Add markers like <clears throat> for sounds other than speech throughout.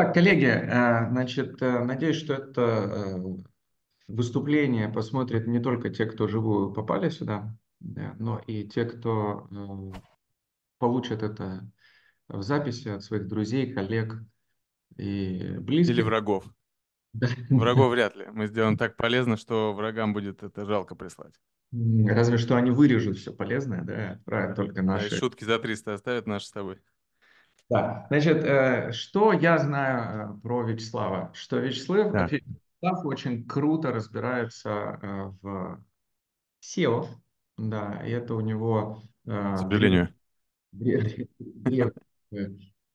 Итак, коллеги, э, значит, э, надеюсь, что это э, выступление посмотрят не только те, кто живую попали сюда, но и те, кто получат это в записи от своих друзей, коллег и близких. Или врагов. Врагов вряд ли. Мы сделаем так полезно, что врагам будет это жалко прислать. Разве что они вырежут все полезное, да, отправят только наши. Да, шутки за 300 оставят наши с тобой. Да. Значит, э, что я знаю э, про Вячеслава? Что Вячеслав, да. Вячеслав очень круто разбирается э, в SEO. Да, и это у него... К сожалению.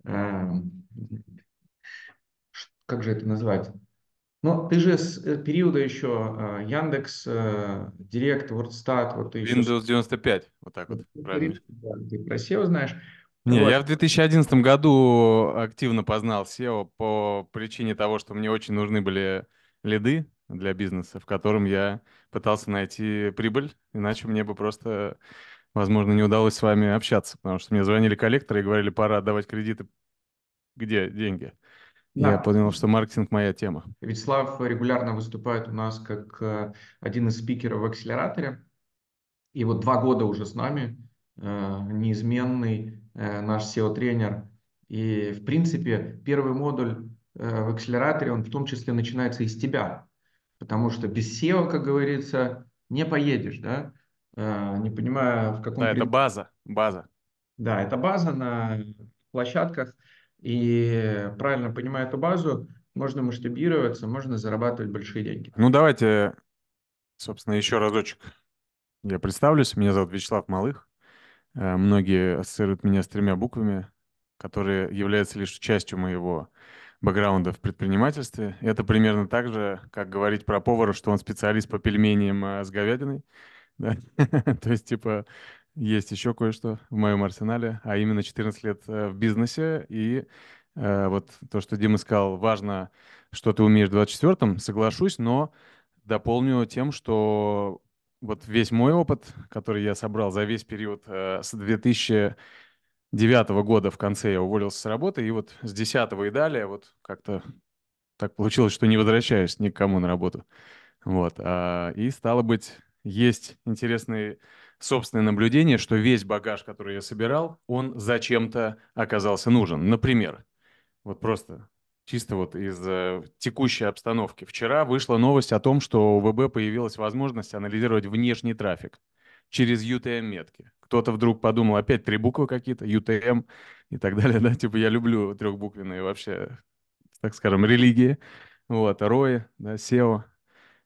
Эм, как же это назвать? Но ну, ты же с периода еще Яндекс, Директ, Wordstat, вот ты еще... Windows 95, вот так вот, правильно. Ты про SEO знаешь. Не, вот. я в 2011 году активно познал SEO по причине того, что мне очень нужны были лиды для бизнеса, в котором я пытался найти прибыль, иначе мне бы просто, возможно, не удалось с вами общаться, потому что мне звонили коллекторы и говорили, пора отдавать кредиты. Где деньги? Да. Я понял, что маркетинг моя тема. Вячеслав регулярно выступает у нас как э, один из спикеров в акселераторе. И вот два года уже с нами э, неизменный Э, наш SEO-тренер. И, в принципе, первый модуль э, в акселераторе, он в том числе начинается из тебя. Потому что без SEO, как говорится, не поедешь, да? Э, не понимаю в каком... Да, это база, база. Да, это база на площадках. И правильно понимая эту базу, можно масштабироваться, можно зарабатывать большие деньги. Ну, давайте, собственно, еще разочек я представлюсь. Меня зовут Вячеслав Малых. Э, многие ассоциируют меня с тремя буквами, которые являются лишь частью моего бэкграунда в предпринимательстве. Это примерно так же, как говорить про повара, что он специалист по пельменям э, с говядиной. <laughs> <laughs> То есть, типа, есть еще кое-что в моем арсенале, а именно 14 лет э, в бизнесе. И вот то, что Дима сказал, важно, что ты умеешь в 24-м, соглашусь, но дополню тем, что вот весь мой опыт, который я собрал за весь период э, с 2009 года в конце я уволился с работы, и вот с 10 и далее вот как-то так получилось, что не возвращаюсь ни к кому на работу. Вот. А, и стало быть, есть интересные собственные наблюдения, что весь багаж, который я собирал, он зачем-то оказался нужен. Например, вот просто чисто вот из э, текущей обстановки. Вчера вышла новость о том, что у ВБ появилась возможность анализировать внешний трафик через UTM-метки. Кто-то вдруг подумал, опять три буквы какие-то, UTM эм и так далее, <laughs> да, типа я люблю трехбуквенные вообще, так скажем, религии, вот, ROI, да, SEO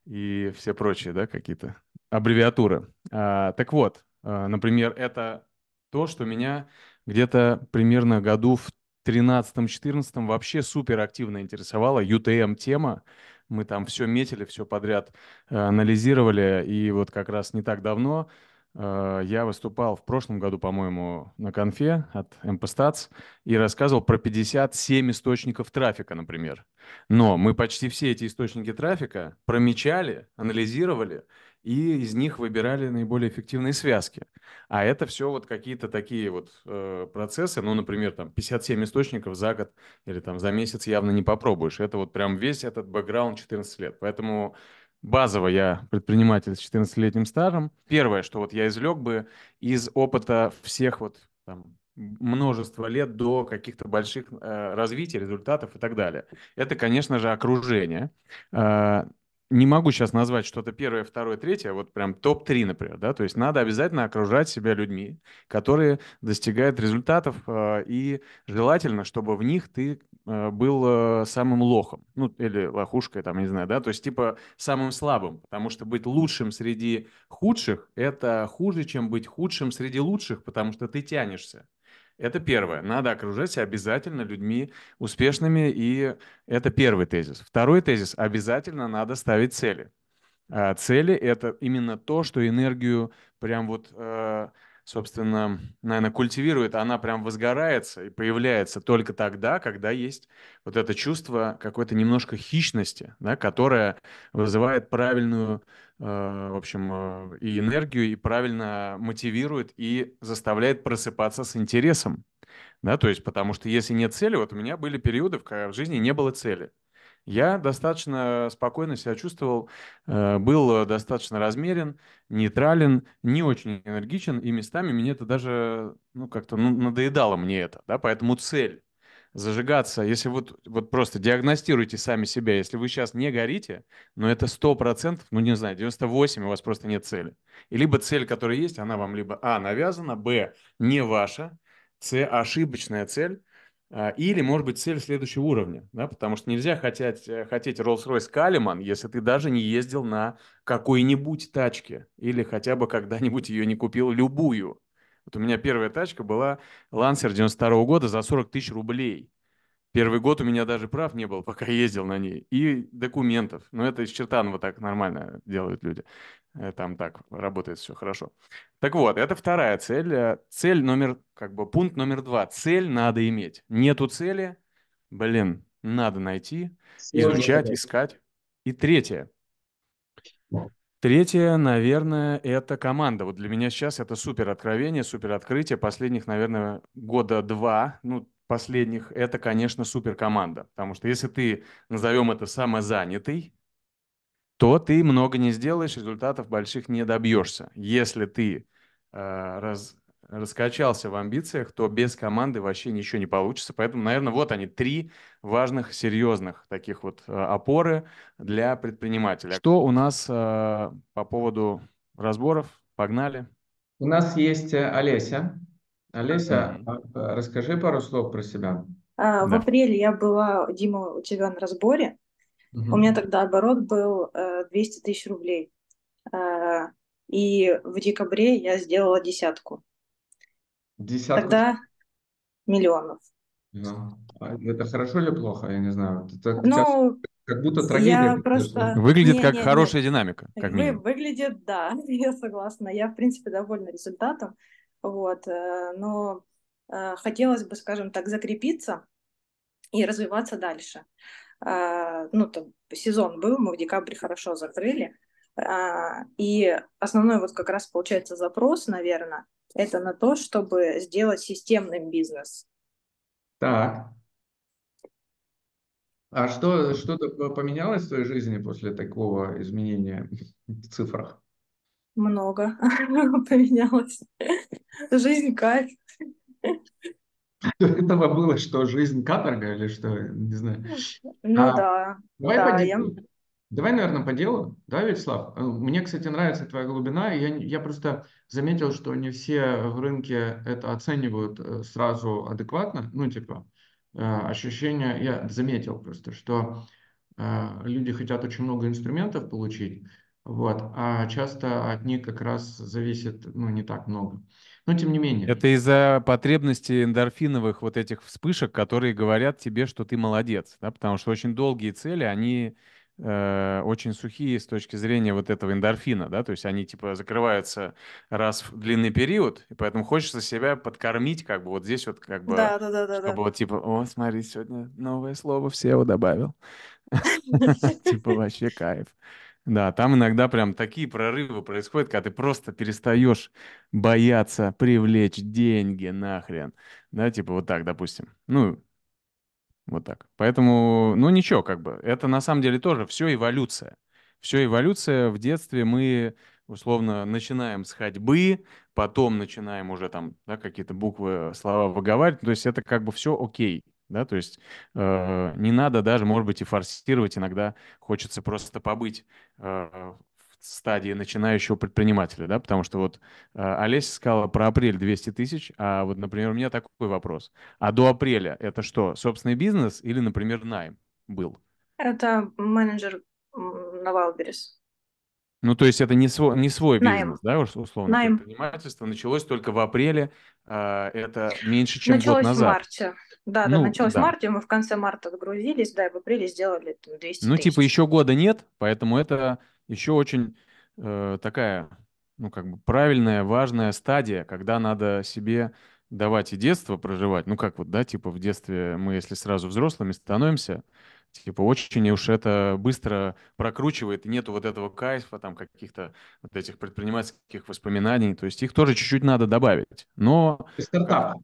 и все прочие, да, какие-то аббревиатуры. А, так вот, а, например, это то, что меня где-то примерно году в 13-14 вообще супер активно интересовала UTM-тема. Эм мы там все метили, все подряд э, анализировали. И вот как раз не так давно э, я выступал в прошлом году, по-моему, на конфе от MPStats и рассказывал про 57 источников трафика, например. Но мы почти все эти источники трафика промечали, анализировали, и из них выбирали наиболее эффективные связки. А это все вот какие-то такие вот э, процессы, ну, например, там 57 источников за год или там за месяц явно не попробуешь. Это вот прям весь этот бэкграунд 14 лет. Поэтому базово я предприниматель с 14-летним стажем. Первое, что вот я извлек бы из опыта всех вот там множество лет до каких-то больших э, развитий, результатов и так далее. Это, конечно же, окружение. Э, не могу сейчас назвать что-то первое, второе, третье, а вот прям топ-3, например, да, то есть надо обязательно окружать себя людьми, которые достигают результатов, а, и желательно, чтобы в них ты а, был самым лохом, ну, или лохушкой, там, не знаю, да, то есть типа самым слабым, потому что быть лучшим среди худших – это хуже, чем быть худшим среди лучших, потому что ты тянешься. Это первое. Надо окружать себя обязательно людьми успешными, и это первый тезис. Второй тезис. Обязательно надо ставить цели. А цели — это именно то, что энергию прям вот э, собственно, наверное, культивирует, а она прям возгорается и появляется только тогда, когда есть вот это чувство какой-то немножко хищности, да, которое вызывает правильную, э, в общем, э, и энергию, и правильно мотивирует, и заставляет просыпаться с интересом. Да, то есть, потому что если нет цели, вот у меня были периоды, в жизни не было цели. Я достаточно спокойно себя чувствовал, э, был достаточно размерен, нейтрален, не очень энергичен, и местами мне это даже, ну, как-то ну, надоедало мне это, да, поэтому цель зажигаться, если вот, вот просто диагностируйте сами себя, если вы сейчас не горите, но ну, это 100%, ну, не знаю, 98 у вас просто нет цели. И либо цель, которая есть, она вам либо, а, навязана, б, не ваша, с, ошибочная цель, а, или, может быть, цель следующего уровня, да, потому что нельзя хотеть, э, хотеть Rolls-Royce Калиман, если ты даже не ездил на какой-нибудь тачке или хотя бы когда-нибудь ее не купил любую. Вот у меня первая тачка была Lancer 92 -го года за 40 тысяч рублей. Первый год у меня даже прав не было, пока ездил на ней. И документов. Но ну, это из Чертанова ну, так нормально делают люди. Э, там так работает все хорошо. Так вот, это вторая цель. Э, цель номер, как бы пункт номер два. Цель надо иметь. Нету цели, блин, надо найти, изучать, искать. И третье. Третье, наверное, это команда. Вот для меня сейчас это супер откровение, супер открытие последних, наверное, года два, ну, последних, это, конечно, суперкоманда. Потому что если ты, назовем это, самозанятый, то ты много не сделаешь, результатов больших не добьешься. Если ты э, раз, раскачался в амбициях, то без команды вообще ничего не получится. Поэтому, наверное, вот они, три важных, серьезных таких вот э, опоры для предпринимателя. Что у нас э, по поводу разборов? Погнали. У нас есть э, Олеся, Олеся, а, а, расскажи пару слов про себя. А, в апреле я была, Дима, у тебя на разборе. Угу. У меня тогда оборот был 200 э, тысяч рублей. А, и в декабре я сделала десятку. Десятку? Тогда миллионов. Да. Ну, это хорошо или плохо, я не знаю. Это ну, как будто трагедия. Просто... Выглядит не, как не, хорошая не. динамика. Как Вы, выглядит, да, <laughs> я согласна. Я, в принципе, довольна результатом. Вот, э, но э, хотелось бы, скажем так, закрепиться и развиваться дальше. А, ну, там сезон был, мы в декабре хорошо закрыли. А, и основной вот как раз получается запрос, наверное, это на то, чтобы сделать системным бизнес. Так. А что, что-то поменялось в твоей жизни после такого изменения в цифрах? много <laughs> поменялось. Жизнь кайф. До этого было что, жизнь каторга или что, не знаю. Ну а, да. Давай, да, по делу. Я... давай, наверное, по делу, да, Вячеслав? Э, мне, кстати, нравится твоя глубина. Я, я просто заметил, что не все в рынке это оценивают э, сразу адекватно. Ну, типа, э, ощущение, я заметил просто, что люди хотят очень много инструментов получить, вот. А часто от них как раз зависит ну, не так много. Но тем не менее. Это из-за потребности эндорфиновых вот этих вспышек, которые говорят тебе, что ты молодец. Да? Потому что очень долгие цели, они э, очень сухие с точки зрения вот этого эндорфина. Да? То есть они типа закрываются раз в длинный период, и поэтому хочется себя подкормить как бы вот здесь вот как бы. Да, да, да. да чтобы да. вот типа, о, смотри, сегодня новое слово все его добавил. <laughs> <laughs> Типа вообще кайф. Да, там иногда прям такие прорывы происходят, когда ты просто перестаешь бояться привлечь деньги нахрен. Да, типа вот так, допустим. Ну, вот так. Поэтому, ну ничего, как бы. Это на самом деле тоже все эволюция. Все эволюция. В детстве мы условно начинаем с ходьбы, потом начинаем уже там да, какие-то буквы, слова выговаривать. То есть это как бы все окей да, то есть э, не надо даже, может быть, и форсировать, иногда хочется просто побыть э, в стадии начинающего предпринимателя, да, потому что вот э, Олеся сказала про апрель 200 тысяч, а вот, например, у меня такой вопрос, а до апреля это что, собственный бизнес или, например, найм был? Это менеджер на Валберес. Ну, то есть это не свой, не свой бизнес, да, условно? Найм. Предпринимательство началось только в апреле, э, это меньше, чем началось год назад. Началось в марте. Да, да, ну, началось да. в марте, мы в конце марта загрузились, да, и в апреле сделали там 200 Ну, типа, тысяч. типа еще года нет, поэтому это еще очень э, такая, ну, как бы правильная, важная стадия, когда надо себе давать и детство проживать. Ну, как вот, да, типа в детстве мы, если сразу взрослыми становимся, типа очень уж это быстро прокручивает, и нету вот этого кайфа, там каких-то вот этих предпринимательских воспоминаний, то есть их тоже чуть-чуть надо добавить. Но... Стартап.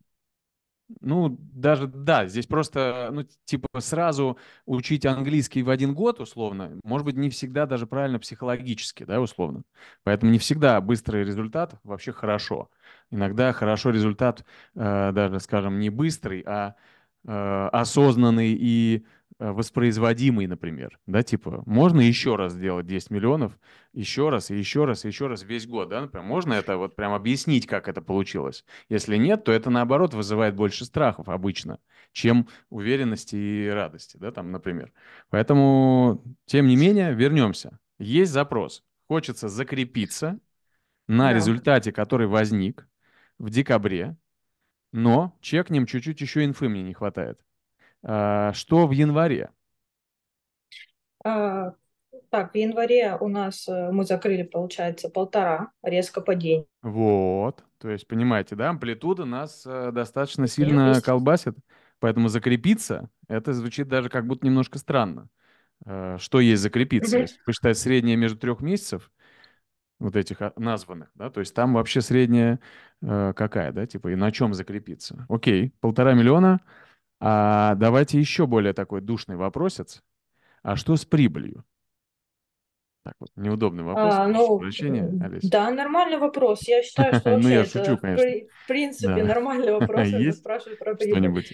Ну, даже, да, здесь просто, ну, типа, сразу учить английский в один год, условно, может быть, не всегда даже правильно психологически, да, условно. Поэтому не всегда быстрый результат вообще хорошо. Иногда хорошо результат э, даже, скажем, не быстрый, а э, осознанный и Э, воспроизводимый, например, да, типа, можно еще раз сделать 10 миллионов, еще раз, и еще раз, и еще раз весь год, да, например, можно это вот прям объяснить, как это получилось. Если нет, то это, наоборот, вызывает больше страхов обычно, чем уверенности и радости, да, там, например. Поэтому, тем не менее, вернемся. Есть запрос, хочется закрепиться на да. результате, который возник в декабре, но чекнем чуть-чуть еще инфы мне не хватает. А, что в январе? А, так, в январе у нас э, мы закрыли, получается, полтора, резко падение. Вот, то есть, понимаете, да, амплитуда нас э, достаточно сильно колбасит, поэтому закрепиться, это звучит даже как будто немножко странно. Э, что есть закрепиться? Угу. Если посчитать среднее между трех месяцев, вот этих а, названных, да, то есть там вообще средняя какая, да, типа, и на чем закрепиться. Окей, полтора миллиона, а давайте еще более такой душный вопросец. А что с прибылью? Так вот, неудобный вопрос. А, ну, прощения, э, Да, нормальный вопрос. Я считаю, <laughs> что ну, вообще ну, я шучу, конечно. в принципе да. нормальный <laughs> вопрос. Есть спрашивать про прибыль. Что-нибудь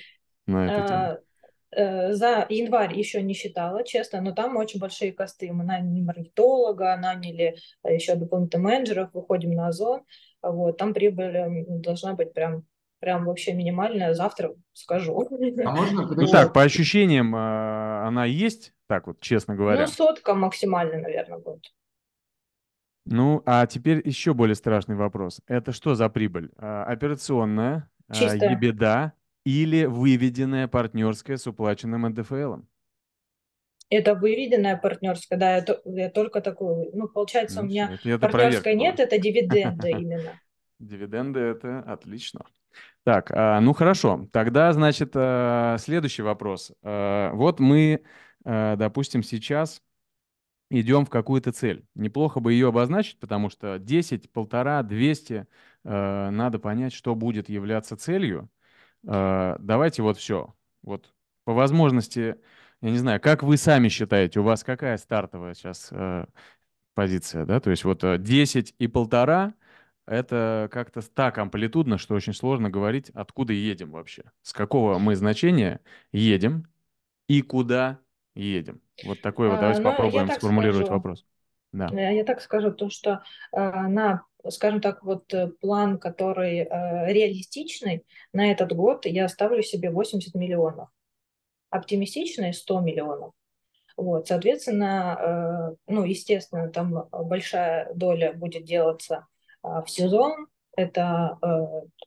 на эту тему? А, э, за январь еще не считала, честно, но там очень большие косты. Мы наняли маркетолога, наняли э, еще дополнительных менеджеров, выходим на Озон. Вот, там прибыль эм, должна быть прям прям вообще минимальная, завтра скажу. А <laughs> можно? Ну так, по ощущениям, а, она есть, так вот, честно ну, говоря? Ну, сотка максимально, наверное, будет. Ну, а теперь еще более страшный вопрос. Это что за прибыль? А, операционная, а, Чистая. ебеда или выведенная партнерская с уплаченным НДФЛом? Это выведенная партнерская, да, я, то, я только такую. Ну, получается, ну, у меня партнерская проверка, нет, это дивиденды <laughs> именно. Дивиденды это отлично. Так, а, ну хорошо. Тогда, значит, а, следующий вопрос. А, вот мы, допустим, сейчас идем в какую-то цель. Неплохо бы ее обозначить, потому что 10, полтора, 200 надо понять, что будет являться целью. Давайте вот все. Вот по возможности, я не знаю, как вы сами считаете, у вас какая стартовая сейчас позиция, да? То есть вот 10 и полтора – это как-то так амплитудно, что очень сложно говорить, откуда едем вообще, с какого мы значения едем и куда едем. Вот такой вот, а, давайте Но ну, попробуем сформулировать скажу. вопрос. Да. Э, я так скажу, то, что а, на, скажем так, вот э, план, который э, реалистичный, на этот год я ставлю себе 80 миллионов, оптимистичный 100 миллионов. Вот, соответственно, ну, естественно, там большая доля будет делаться а, в сезон, это э,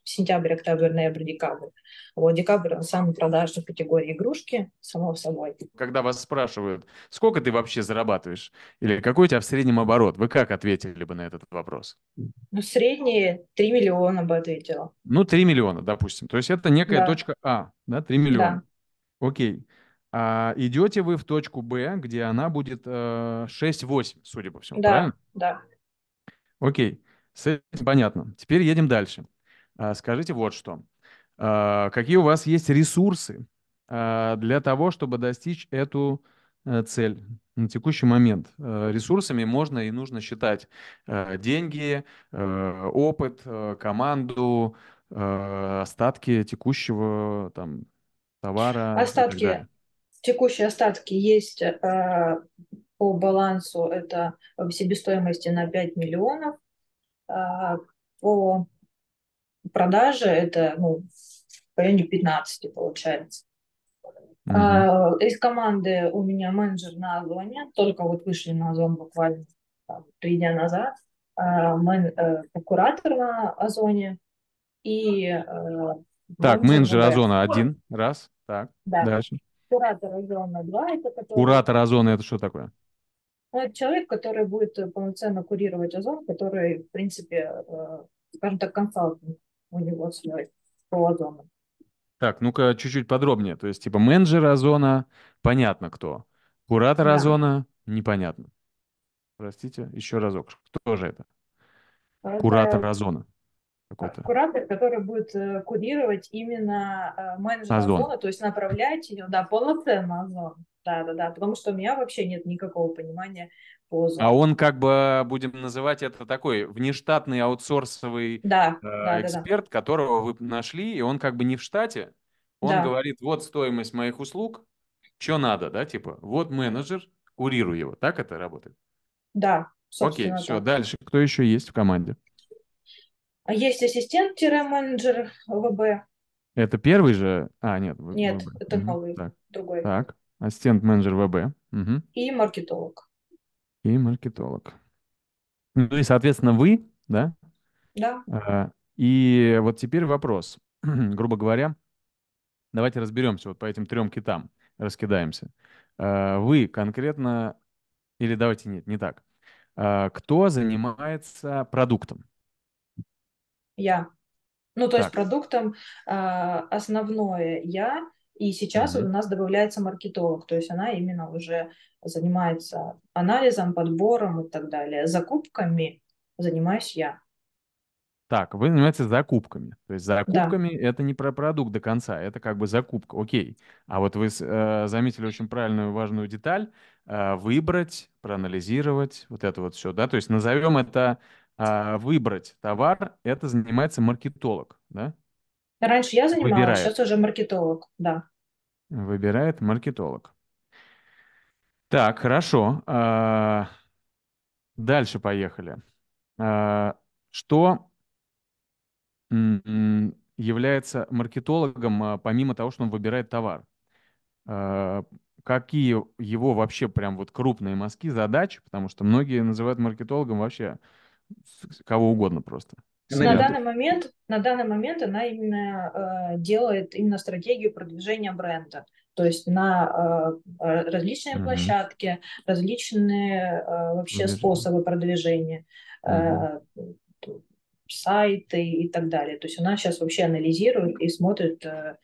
сентябрь, октябрь, ноябрь, декабрь. Вот декабрь он самый продажный в категории игрушки, само собой. Когда вас спрашивают, сколько ты вообще зарабатываешь, или какой у тебя в среднем оборот, вы как ответили бы на этот вопрос? Ну, средние 3 миллиона бы ответила. Ну, 3 миллиона, допустим. То есть это некая да. точка А, да, 3 миллиона. Да. Окей. А идете вы в точку Б, где она будет э, 6-8, судя по всему, да, правильно? Да, Окей. С этим понятно. Теперь едем дальше. А, скажите вот что. А, какие у вас есть ресурсы а, для того, чтобы достичь эту э, цель на текущий момент. Ресурсами можно и нужно считать деньги, опыт, команду, остатки текущего там, товара. Остатки, текущие остатки есть по балансу, это в себестоимости на 5 миллионов. А, по продаже это ну, в районе 15 получается. Uh-huh. из команды у меня менеджер на Озоне, только вот вышли на Озон буквально там, три дня назад, а, мен, а, куратор на Озоне и... А, так, менеджер Озона один, раз, так, да. дальше. Куратор Озона два, это который... Куратор Озона это что такое? Ну, это человек, который будет э, полноценно курировать озон, который, в принципе, э, скажем так, консалтинг у него с по озону. Так, ну-ка чуть-чуть подробнее. То есть, типа, менеджер озона, понятно кто. Куратор да. озона, непонятно. Простите, еще разок. Кто же это? это... Куратор озона. Какой-то. Куратор, который будет э, курировать именно менеджера озон. озона, то есть направлять ее, да, полноценно озон да, да, да, потому что у меня вообще нет никакого понимания позы. А он как бы, будем называть это такой внештатный аутсорсовый да, э, да, эксперт, да, да. которого вы нашли, и он как бы не в штате. Он да. говорит, вот стоимость моих услуг, что надо, да, типа, вот менеджер, курирую его, так это работает? Да, Окей, так. все, дальше, кто еще есть в команде? А есть ассистент-менеджер ВБ. Это первый же? А, нет. Нет, ВБ. это новый, угу. так. другой. Так. Ассистент-менеджер ВБ. Угу. И маркетолог. И маркетолог. Ну и, соответственно, вы, да? Да. А, и вот теперь вопрос. <clears throat> Грубо говоря, давайте разберемся вот по этим трем китам, раскидаемся. А, вы конкретно, или давайте нет, не так. А, кто занимается продуктом? Я. Ну, то так. есть продуктом основное я, и сейчас mm-hmm. у нас добавляется маркетолог, то есть она именно уже занимается анализом, подбором и так далее. Закупками занимаюсь я. Так, вы занимаетесь закупками. То есть закупками да. это не про продукт до конца, это как бы закупка, окей. А вот вы э, заметили очень правильную важную деталь, э, выбрать, проанализировать, вот это вот все, да. То есть назовем это э, выбрать товар, это занимается маркетолог, да? Раньше я занималась, Выбирает. сейчас уже маркетолог, да. Выбирает маркетолог. Так, хорошо. А, дальше поехали. А, что является маркетологом, а, помимо того, что он выбирает товар? Какие его вообще прям вот крупные мазки задачи? потому что многие называют маркетологом вообще кого угодно просто. На данный момент, на данный момент она именно э, делает именно стратегию продвижения бренда. То есть на э, э различные mm-hmm. площадки, различные э, вообще mm-hmm. способы продвижения, э, mm-hmm. сайты и так далее. То есть она сейчас вообще анализирует и смотрит, э,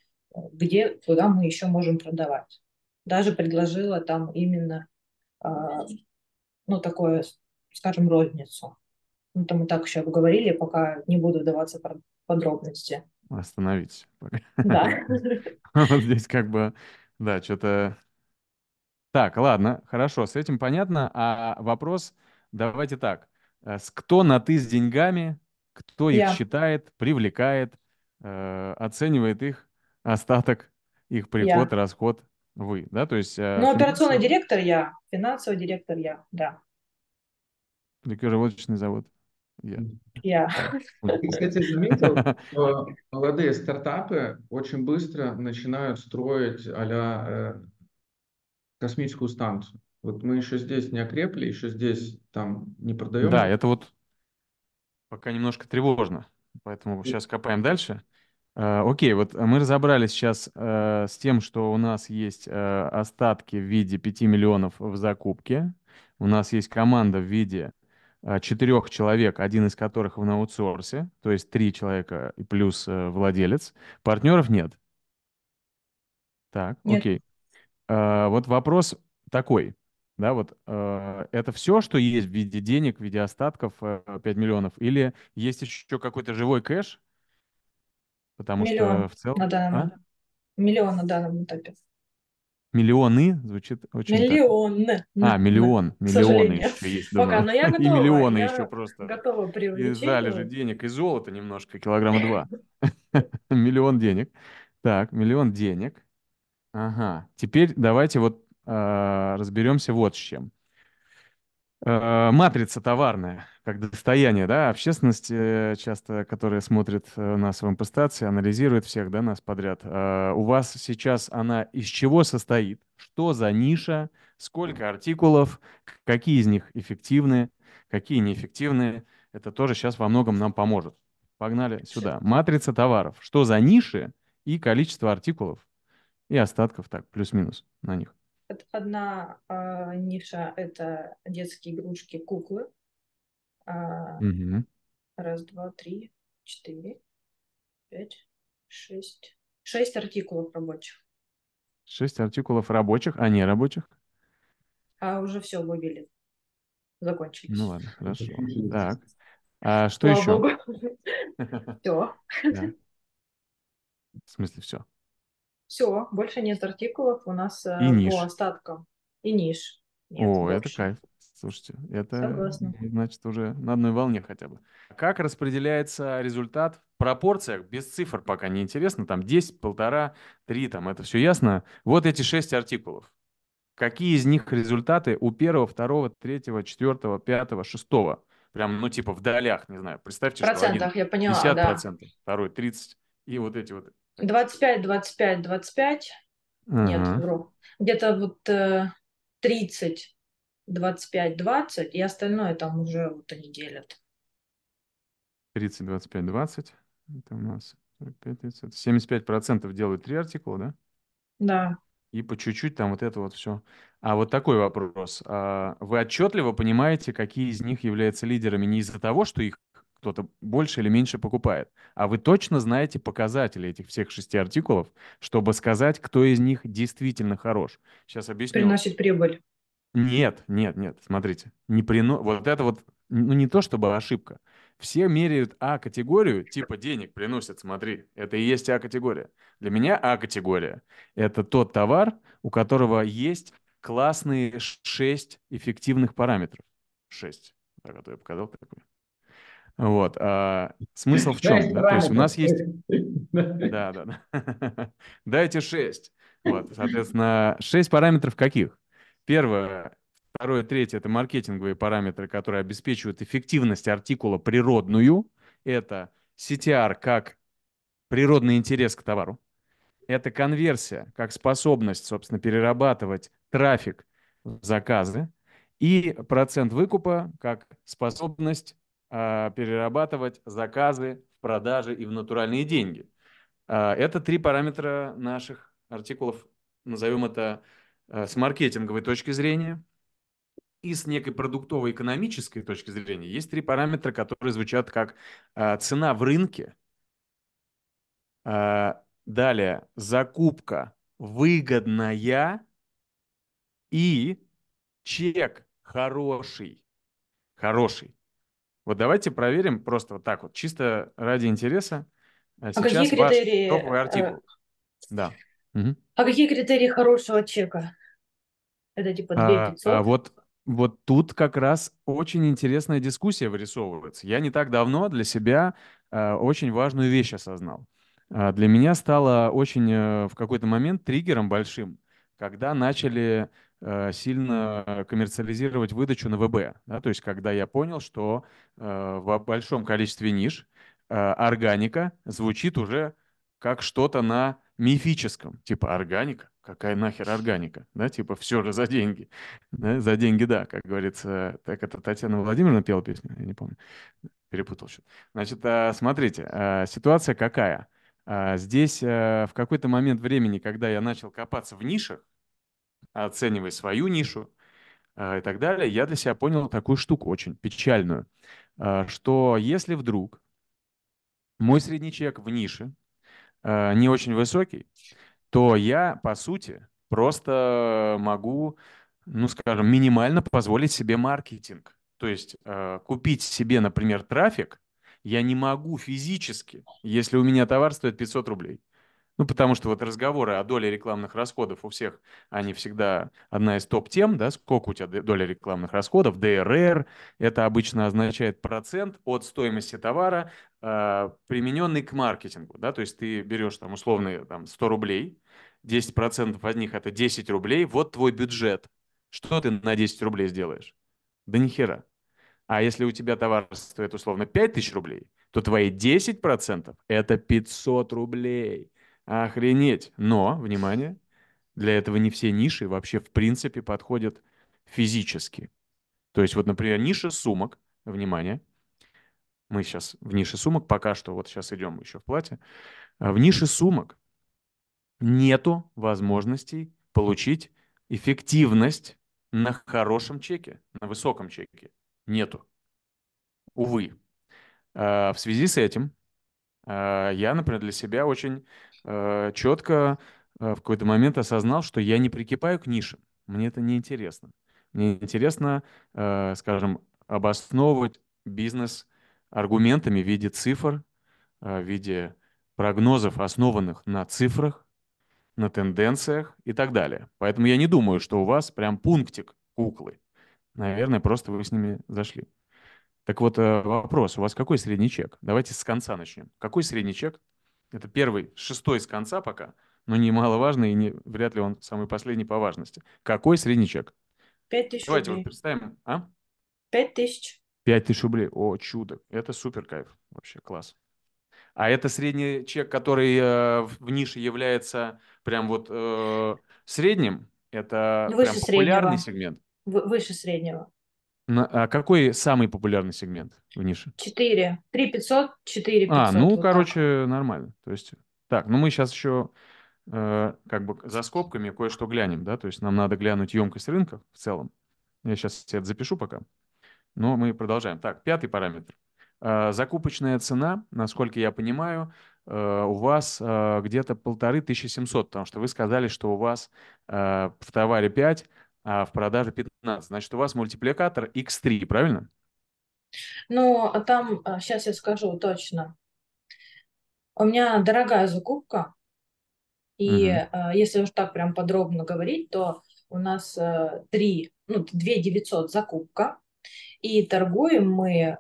где, куда мы еще можем продавать. Даже предложила там именно, э, ну, такое, скажем, розницу. Ну, там мы так еще обговорили, пока не буду вдаваться в подробности. Остановитесь. Да. <laughs> Вот здесь как бы, да, что-то... Так, ладно, хорошо, с этим понятно. А вопрос, давайте так. Э, с Кто на «ты» с деньгами, кто их считает, привлекает, э, оценивает их остаток, их приход, расход? Вы, да, то есть... Э, ну, операционный директор я, финансовый директор я, да. Ликероводочный завод. Я. Yeah. Yeah. Ты, кстати, заметил, что молодые стартапы очень быстро начинают строить а космическую станцию. Вот мы еще здесь не окрепли, еще здесь там не продаем. Да, это вот пока немножко тревожно, поэтому сейчас копаем дальше. Э, окей, вот мы разобрались сейчас э, с тем, что у нас есть э, остатки в виде 5 миллионов в закупке, у нас есть команда в виде Э, четырех человек, один из которых в аутсорсе, то есть три человека плюс э, владелец. Партнеров нет. Так, нет. окей. Э, вот вопрос такой. Да, вот это все, что есть в виде денег, в виде остатков э, 5 миллионов, или есть еще какой-то живой кэш? Потому Миллион. что в целом. На данном, а? Миллион на данном этапе. Миллионы звучит очень... Миллион. Так. А, миллион. К миллионы еще есть. Пока, но я <laughs> готова. И миллионы я еще просто. Готова привлечь. И залежи денег, и золото немножко, килограмма э. два. <laughs> Миллион денег. Так, миллион денег. Ага. Теперь давайте вот а, разберемся вот с чем. Э, матрица товарная, как достояние, да, общественности э, часто, которая смотрит э, нас в импостации, анализирует всех, да, нас подряд. У вас сейчас она из чего состоит? Что за ниша? Сколько артикулов? Какие из них эффективны? Какие неэффективны? Это тоже сейчас во многом нам поможет. Погнали сюда. Матрица товаров. Что за ниши и количество артикулов и остатков, так, плюс-минус на них. Одна э, ниша — это детские игрушки, куклы. Э, угу. Раз, два, три, четыре, пять, шесть. Шесть артикулов рабочих. Шесть артикулов рабочих, а не рабочих? А уже все вывели. Закончились. Ну ладно, хорошо. Так. А что Слава еще? <laughs> Все. Да. В смысле, все. Все, больше нет артикулов у нас э, и по ниш. остаткам. И ниш. Нет, О, больше. это кайф. Слушайте, это Согласна. значит уже на одной волне хотя бы. Как распределяется результат в пропорциях? Без цифр пока не интересно. Там 10, полтора, 3, там это все ясно. Вот эти 6 артикулов. Какие из них результаты у первого, второго, третьего, четвертого, пятого, шестого? Прям, ну, типа в долях, не знаю. Представьте, процентах, что один я поняла, 50%, да. второй 30 и вот эти вот 25, 25, 25. Mm-hmm. Нет, вру. Где-то вот э, 30, 25, 20, и остальное там уже вот они делят. 30, 25, 20. Это у нас 45, 30. 75% делают три артикула, да? Да. И по чуть-чуть там вот это вот все. А вот такой вопрос. А вы отчетливо понимаете, какие из них являются лидерами не из-за того, что их кто-то больше или меньше покупает. А вы точно знаете показатели этих всех шести артикулов, чтобы сказать, кто из них действительно хорош. Сейчас объясню. Приносит прибыль. Нет, нет, нет, смотрите. Не прино... Вот это вот, ну не то чтобы ошибка. Все меряют А-категорию, типа денег приносят, смотри, это и есть А-категория. Для меня А-категория – это тот товар, у которого есть классные шесть эффективных параметров. Шесть. Так, а то я показал такой. Вот. А, смысл в чем? Да, то есть у нас есть... Да, да, да. <laughs> Дайте шесть. Вот, соответственно, шесть параметров каких? Первое, второе, третье – это маркетинговые параметры, которые обеспечивают эффективность артикула природную. Это CTR как природный интерес к товару. Это конверсия как способность, собственно, перерабатывать трафик в заказы. И процент выкупа как способность а, перерабатывать заказы в продажи и в натуральные деньги. А, это три параметра наших артикулов, назовем это а, с маркетинговой точки зрения и с некой продуктовой экономической точки зрения. Есть три параметра, которые звучат как цена в рынке, далее закупка выгодная и чек хороший. Хороший. Вот давайте проверим просто вот так вот, чисто ради интереса. Сейчас а какие критерии? топовый э, артикул. Э... Да. Угу. А какие критерии хорошего чека? Это типа 2500? А, а вот, вот тут как раз очень интересная дискуссия вырисовывается. Я не так давно для себя а, очень важную вещь осознал. А, для меня стало очень а, в какой-то момент триггером большим, когда начали Э, сильно коммерциализировать выдачу на ВБ. Да? То есть, когда я понял, что э, в большом количестве ниш э, органика звучит уже как что-то на мифическом, типа органика, какая нахер органика, да, типа все же за деньги, да? за деньги, да, как говорится, так это Татьяна Владимировна пела песню, я не помню, перепутал что-то. Значит, смотрите, ситуация какая? Здесь в какой-то момент времени, когда я начал копаться в нишах, оценивай свою нишу а, и так далее, я для себя понял такую штуку очень печальную, а, что если вдруг мой средний чек в нише а, не очень высокий, то я, по сути, просто могу, ну, скажем, минимально позволить себе маркетинг. То есть купить себе, например, трафик я не могу физически, если у меня товар стоит 500 рублей. Ну, потому что вот разговоры о доле рекламных расходов у всех, они всегда одна из топ-тем, да, сколько у тебя доля рекламных расходов, ДРР, это обычно означает процент от стоимости товара, а, примененный к маркетингу, да, то есть ты берешь там условные там 100 рублей, 10% от них это 10 рублей, вот твой бюджет, что ты на 10 рублей сделаешь? Да нихера. А если у тебя товар стоит условно 5000 рублей, то твои 10% это 500 рублей. Охренеть! Но, внимание, для этого не все ниши вообще в принципе подходят физически. То есть вот, например, ниша сумок, внимание, мы сейчас в нише сумок, пока что вот сейчас идем еще в платье, а в нише сумок нету возможностей получить эффективность на хорошем чеке, на высоком чеке. Нету. Увы. А в связи с этим а, я, например, для себя очень Э, четко э, в какой-то момент осознал, что я не прикипаю к нише, Мне это не интересно. Мне интересно, э, скажем, обосновывать бизнес аргументами в виде цифр, в виде прогнозов, основанных на цифрах, на тенденциях и так далее. Поэтому я не думаю, что у вас прям пунктик куклы. Наверное, просто вы с ними зашли. Так вот, вопрос. У вас какой средний чек? Давайте с конца начнем. Какой средний чек это первый, шестой с конца пока, но немаловажный и не, вряд ли он самый последний по важности. Какой средний чек? Пять тысяч Давайте рублей. вот представим. А? Пять тысяч. Пять тысяч рублей. О, чудо. Это супер кайф. Вообще класс. А это средний чек, который э, в нише является прям вот э, средним? Это Выше прям популярный среднего. сегмент? Вы, выше среднего. На, а какой самый популярный сегмент в нише? 4. 3 500, 4 500. А, ну, вот короче, так. нормально. То есть, так, ну мы сейчас еще э, как бы за скобками кое-что глянем, да, то есть нам надо глянуть емкость рынка в целом. Я сейчас это запишу пока. Но мы продолжаем. Так, пятый параметр. А, закупочная цена, насколько я понимаю, э, у вас э, где-то полторы тысячи семьсот, потому что вы сказали, что у вас э, в товаре 5, а в продаже 15 значит, у вас мультипликатор x3, правильно? Ну, а там, сейчас а, я скажу точно. У меня дорогая закупка, и угу. если уж так прям подробно говорить, то у нас 3, э, ну, 2 900 закупка, и торгуем мы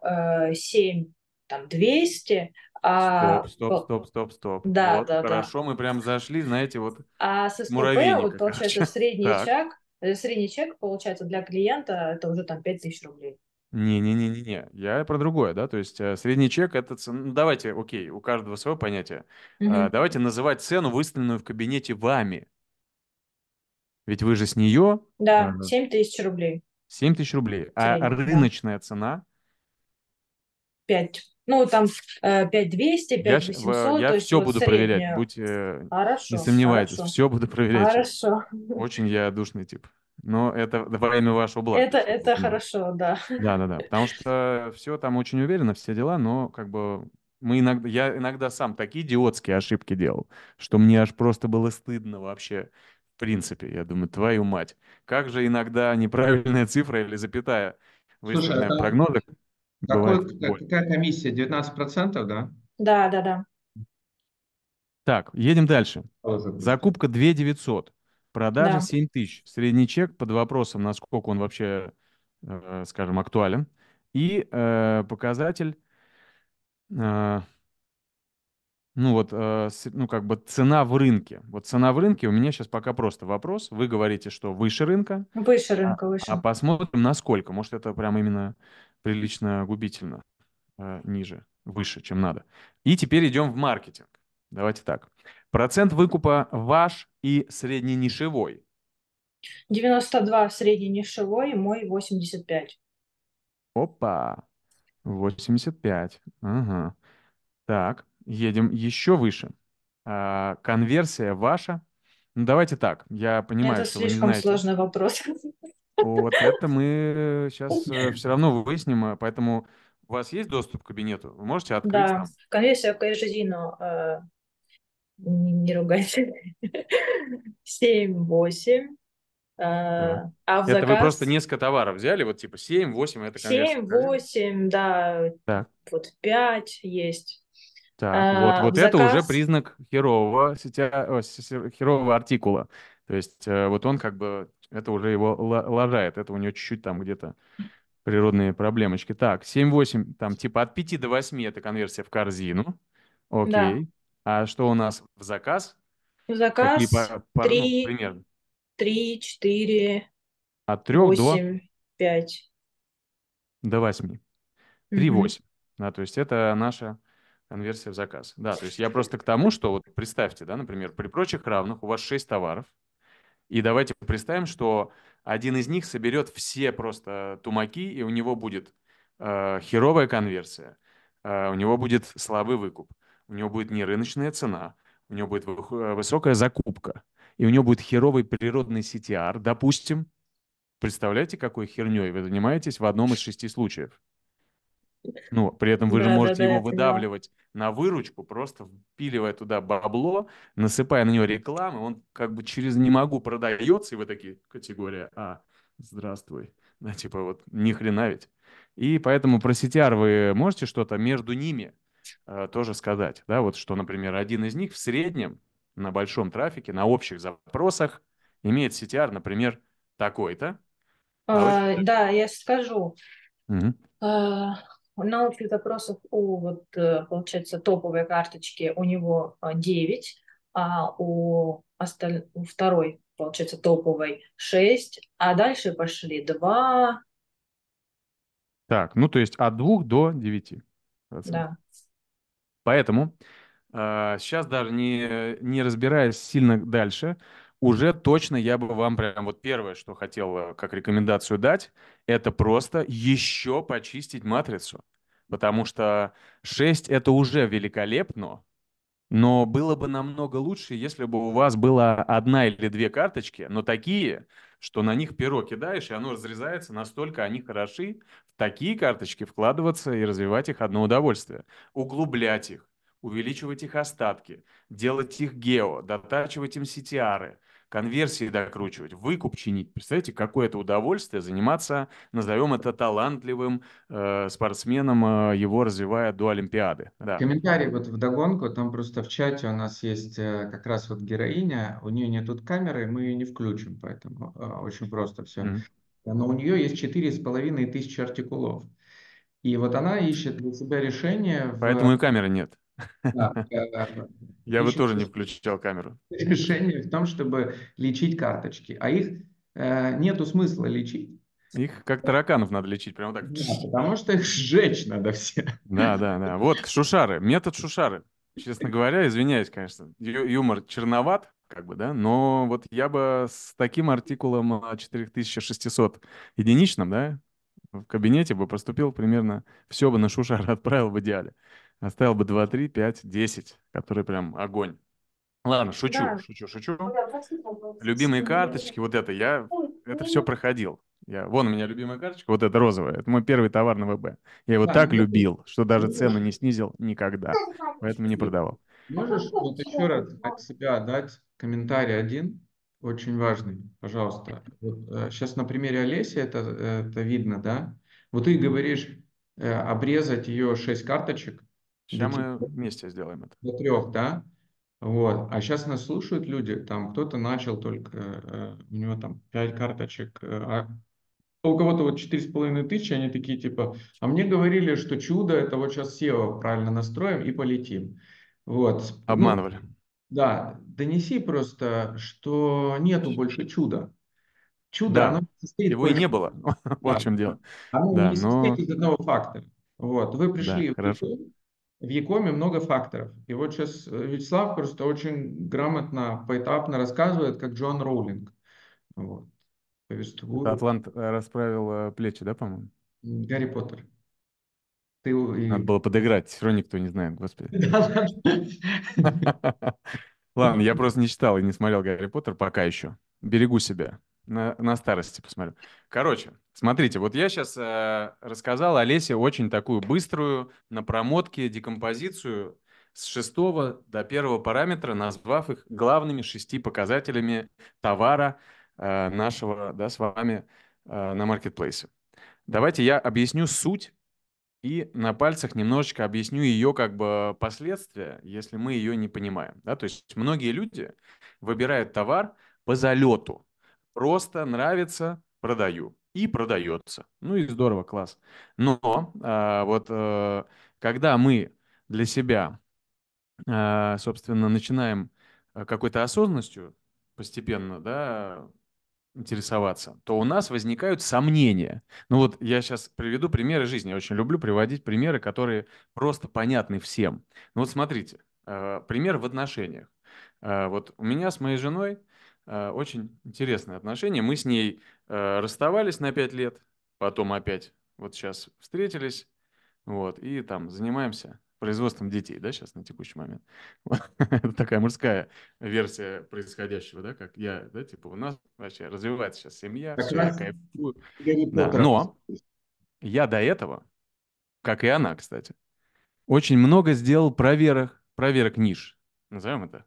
7 э, там 200, а... Стоп, стоп, стоп, стоп, стоп. Да, вот, да, хорошо, да. мы прям зашли, знаете, вот А с СПП, вот получается, средний чак. Э, средний чек, получается, для клиента это уже там 5 тысяч рублей. Не-не-не-не, я про другое, да, то есть э, средний чек это цена, ну, давайте, окей, у каждого свое понятие, угу. давайте называть цену, выставленную в кабинете вами, ведь вы же с нее... Да, 7 тысяч рублей. 7 тысяч рублей, а рыночная да. цена? 5. Ну, там 5200, э, 5800. Я, я все буду проверять, будьте, э, хорошо, не сомневайтесь, хорошо. все буду проверять. Хорошо. Очень я душный тип. Но это во время вашего блага. Это, это да. Ну. хорошо, да. Да, да, да. Потому что все там очень уверенно, все дела, но как бы мы иногда, я иногда сам такие идиотские ошибки делал, что мне аж просто было стыдно вообще. В принципе, я думаю, твою мать. Как же иногда неправильная цифра или запятая выставленная а в прогнозах какой, какая, какая комиссия? 19%, да? Да, да, да. Так, едем дальше. Закупка 2 900, продажа да. 7 тысяч. Средний чек под вопросом, насколько он вообще, э, скажем, актуален. И э, показатель, э, ну вот, э, ну как бы цена в рынке. Вот цена в рынке у меня сейчас пока просто вопрос. Вы говорите, что выше рынка. Выше рынка, а, выше. А посмотрим, насколько. Может, это прям именно прилично губительно э, ниже, выше, чем надо. И теперь идем в маркетинг. Давайте так. Процент выкупа ваш и средненишевой. 92 средненишевой, мой 85. Опа, 85. Ага. Так, едем еще выше. А, конверсия ваша. Ну, давайте так, я понимаю, Это что слишком вы не знаете. сложный вопрос. <laughs> Вот это мы сейчас э, все равно выясним, а, поэтому у вас есть доступ к кабинету? Вы можете открыть да. там? Конечно, конечно, а, не, не ругайся. 7, <laughs> 8. Да. А, а в это заказ... вы просто несколько товаров взяли, вот типа 7, 8, это конверсия. 7, 8, да, так. вот 5 есть. Так, а, вот, вот заказ... это уже признак херового, сетя... херового артикула. То есть э, вот он как бы это уже его лажает, это у него чуть-чуть там где-то природные проблемочки. Так, 7-8, там типа от 5 до 8 это конверсия в корзину. Окей. Да. А что у нас в заказ? В заказ Какие, по, 3, ну, примерно? 3, 4, от 3 8, до... 5. До 8. 3, угу. 8. Да, то есть это наша конверсия в заказ. Да, то есть я просто к тому, что вот представьте, да, например, при прочих равных у вас 6 товаров, и давайте представим, что один из них соберет все просто тумаки, и у него будет э, херовая конверсия, э, у него будет слабый выкуп, у него будет нерыночная цена, у него будет э, высокая закупка, и у него будет херовый природный CTR, допустим. Представляете, какой херней вы занимаетесь в одном из шести случаев? Ну, при этом вы да, же можете да, его выдавливать на выручку, просто впиливая туда бабло, насыпая на него рекламу, он как бы через «не могу» продается, и вы такие, категория «А, здравствуй». <laughs> Да, типа вот ни хрена ведь. И поэтому про CTR вы можете что-то между ними э, тоже сказать, да, вот что, например, один из них в среднем на большом трафике, на общих запросах имеет CTR, например, такой-то. А, а да, я скажу. Угу. На общих запросах у, вот, э, получается, топовой карточки у него 9, а, а у, осталь... второй, получается, топовой 6, а дальше пошли 2. Так, ну то есть от 2 до 9. Да. Поэтому а, сейчас даже не, не разбираясь сильно дальше, уже точно я бы вам прям вот первое, что хотел э, как рекомендацию дать, это просто еще почистить матрицу. Потому что 6 это уже великолепно, но было бы намного лучше, если бы у вас была одна или две карточки, но такие, что на них перо кидаешь, и оно разрезается, настолько они хороши. В такие карточки вкладываться и развивать их одно удовольствие. Углублять их, увеличивать их остатки, делать их гео, дотачивать им CTR, конверсии докручивать, выкуп чинить. Представляете, какое это удовольствие заниматься, назовем это талантливым э, спортсменом, э, его развивая до Олимпиады. А да. Комментарий вот в догонку, там просто в чате у нас есть э, как раз вот героиня, у нее нет тут камеры, мы ее не включим, поэтому э, очень просто все. Mm-hmm. Но у нее есть четыре с половиной тысячи артикулов. И вот она ищет для себя решение. Поэтому в... и камеры нет. Да, <laughs> э, я бы тоже не включал камеру. Решение в том, чтобы лечить карточки, а их э, нету смысла лечить. Их как тараканов надо лечить, прямо так. Да, потому что их сжечь надо все. Да, да, да. Вот шушары, метод шушары. Честно говоря, извиняюсь, конечно, ю- юмор черноват, как бы, да, но вот я бы с таким артикулом 4600 единичным, да, в кабинете бы поступил примерно, все бы на шушары <laughs> отправил в идеале. Оставил бы 2, 3, 5, 10, которые прям огонь. Ладно, шучу, да. шучу, шучу. Любимые карточки, вот это я, это ну все проходил. Я, вон у меня любимая карточка, вот эта розовая. Это мой первый товар на ВБ. Я его так любил, что даже цену не снизил никогда. Поэтому не продавал. Можешь вот ну еще раз от ну себя дать комментарий один, очень важный, пожалуйста. Вот, сейчас э, на примере Олеси это, э, это видно, да? Вот ты говоришь, э, обрезать ее 6 карточек, Сейчас мы вместе сделаем это. До трех, да? Вот. А сейчас нас слушают люди, там кто-то начал только, э, у него там пять карточек, э, а, а у кого-то вот четыре с половиной тысячи, они такие типа, а мне говорили, что чудо, это вот сейчас SEO правильно настроим и полетим. Вот. Ну, Обманывали. Ну, да, донеси просто, что нету больше чуда. Чудо, да. оно состоит... Его и не было, <laughs> в общем дело. Оно да, не но... состоит из одного факта. Вот, вы пришли да, в хорошо в Якоме много факторов. И вот сейчас э, Вячеслав просто очень грамотно, поэтапно рассказывает, как Джон Роулинг. Вот. Повествует. Атлант расправил э, плечи, да, по-моему? Гарри Поттер. Ты... Надо было подыграть, все равно никто не знает, господи. <laughs> <laughs> Ладно, я просто не читал и не смотрел Гарри Поттер пока еще. Берегу себя. На, на старости посмотрю. Короче, Смотрите, вот я сейчас э, рассказал Олесе очень такую быструю на промотке декомпозицию с шестого до первого параметра, назвав их главными шести показателями товара э, нашего да, с вами э, на маркетплейсе. Давайте я объясню суть и на пальцах немножечко объясню ее как бы последствия, если мы ее не понимаем. Да? То есть многие люди выбирают товар по залету. Просто нравится, продаю и продается. Ну и здорово, класс. Но э, вот э, когда мы для себя, э, собственно, начинаем э, какой-то осознанностью постепенно, да, интересоваться, то у нас возникают сомнения. Ну вот я сейчас приведу примеры жизни. Я очень люблю приводить примеры, которые просто понятны всем. Ну вот смотрите, э, пример в отношениях. Э, вот у меня с моей женой Э, очень интересные отношения. Мы с ней э, расставались на пять лет, потом опять вот сейчас встретились, вот, и там занимаемся производством детей, да, сейчас на текущий момент. <laughs> Это такая мужская версия происходящего, да, как я, да, типа у нас вообще развивается сейчас семья, но я до этого, как и она, кстати, очень много сделал проверок, проверок ниш, назовем это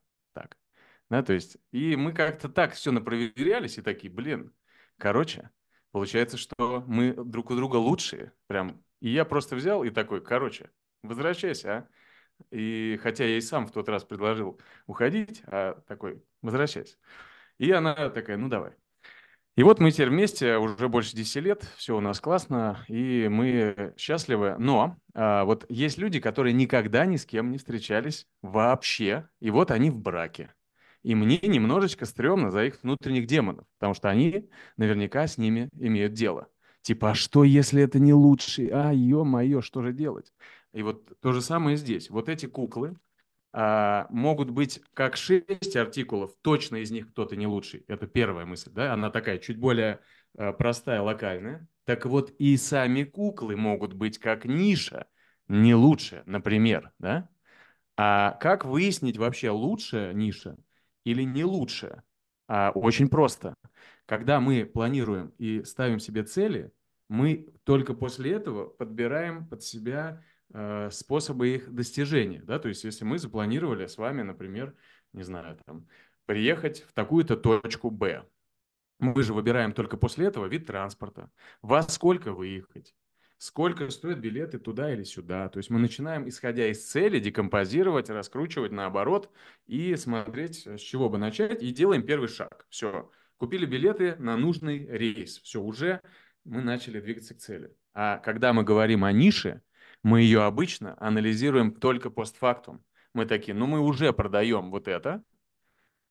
да, то есть, и мы как-то так все напроверялись и такие, блин, короче, получается, что мы друг у друга лучшие, прям. И я просто взял и такой, короче, возвращайся, а. И хотя я и сам в тот раз предложил уходить, а такой, возвращайся. И она такая, ну давай. И вот мы теперь вместе уже больше 10 лет, все у нас классно, и мы счастливы. Но а, вот есть люди, которые никогда ни с кем не встречались вообще, и вот они в браке. И мне немножечко стрёмно за их внутренних демонов, потому что они наверняка с ними имеют дело. Типа, а что, если это не лучший? А, ё-моё, что же делать? И вот то же самое здесь. Вот эти куклы а, могут быть как шесть артикулов, точно из них кто-то не лучший. Это первая мысль, да? Она такая чуть более а, простая, локальная. Так вот и сами куклы могут быть как ниша, не лучше, например, да? А как выяснить вообще лучшая ниша – или не лучше? А, очень просто. Когда мы планируем и ставим себе цели, мы только после этого подбираем под себя э, способы их достижения. Да? То есть если мы запланировали с вами, например, не знаю, там, приехать в такую-то точку Б, мы же выбираем только после этого вид транспорта, во сколько выехать, сколько стоят билеты туда или сюда. То есть мы начинаем, исходя из цели, декомпозировать, раскручивать наоборот и смотреть, с чего бы начать, и делаем первый шаг. Все, купили билеты на нужный рейс. Все, уже мы начали двигаться к цели. А когда мы говорим о нише, мы ее обычно анализируем только постфактум. Мы такие, ну мы уже продаем вот это,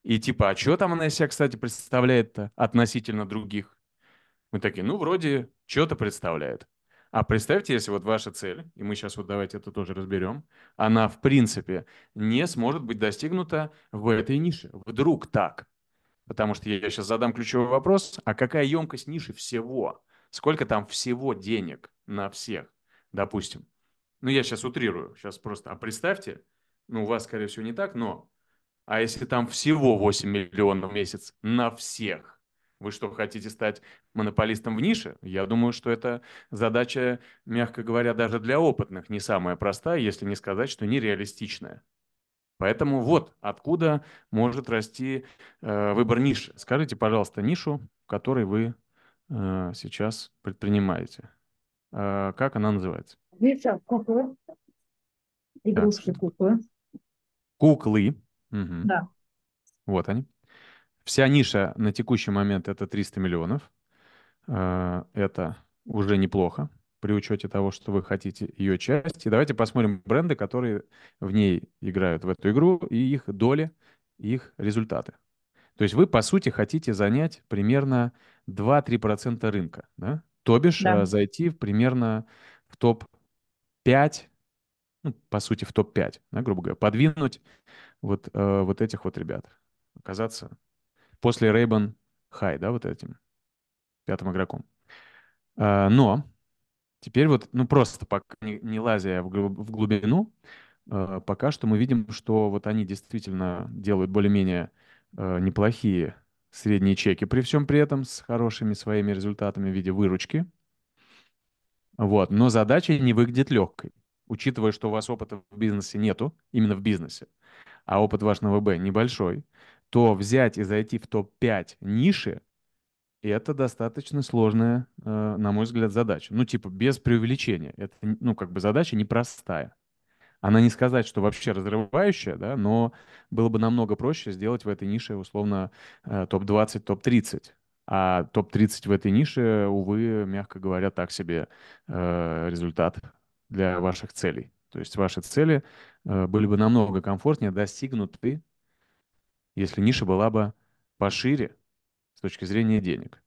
и типа, а что там она из себя, кстати, представляет относительно других? Мы такие, ну, вроде что-то представляет. А представьте, если вот ваша цель, и мы сейчас вот давайте это тоже разберем, она в принципе не сможет быть достигнута в этой нише. Вдруг так. Потому что я сейчас задам ключевой вопрос, а какая емкость ниши всего? Сколько там всего денег на всех, допустим? Ну, я сейчас утрирую, сейчас просто. А представьте, ну, у вас, скорее всего, не так, но... А если там всего 8 миллионов в месяц на всех? Вы что, хотите стать монополистом в нише? Я думаю, что это задача, мягко говоря, даже для опытных не самая простая, если не сказать, что нереалистичная. Поэтому вот откуда может расти э, выбор ниши. Скажите, пожалуйста, нишу, в которой вы э, сейчас предпринимаете. Э, как она называется? Ниша куклы. Игрушки куклы. Куклы. Угу. Да. Вот они. Вся ниша на текущий момент это 300 миллионов. Э, это уже неплохо при учете того, что вы хотите ее часть. И давайте посмотрим бренды, которые в ней играют в эту игру, и их доли, их результаты. То есть вы, по сути, хотите занять примерно 2-3% рынка, да? то бишь да. Э, зайти примерно в топ-5, ну, по сути, в топ-5, да, грубо говоря, подвинуть вот, э, вот этих вот ребят, оказаться После Рейбан Хай, да, вот этим пятым игроком. А, но теперь вот, ну просто пока не, не лазя в, глубину, а, пока что мы видим, что вот они действительно делают более-менее а, неплохие средние чеки при всем при этом с хорошими своими результатами в виде выручки. Вот. Но задача не выглядит легкой, учитывая, что у вас опыта в бизнесе нету, именно в бизнесе, а опыт ваш на ВБ небольшой то взять и зайти в топ-5 ниши – это достаточно сложная, э, на мой взгляд, задача. Ну, типа, без преувеличения. Это, ну, как бы задача непростая. Она не сказать, что вообще разрывающая, да, но было бы намного проще сделать в этой нише, условно, топ-20, э, топ-30. А топ-30 в этой нише, увы, мягко говоря, так себе э, результат для ваших целей. То есть ваши цели были бы намного комфортнее достигнуты если ниша была бы пошире с точки зрения денег.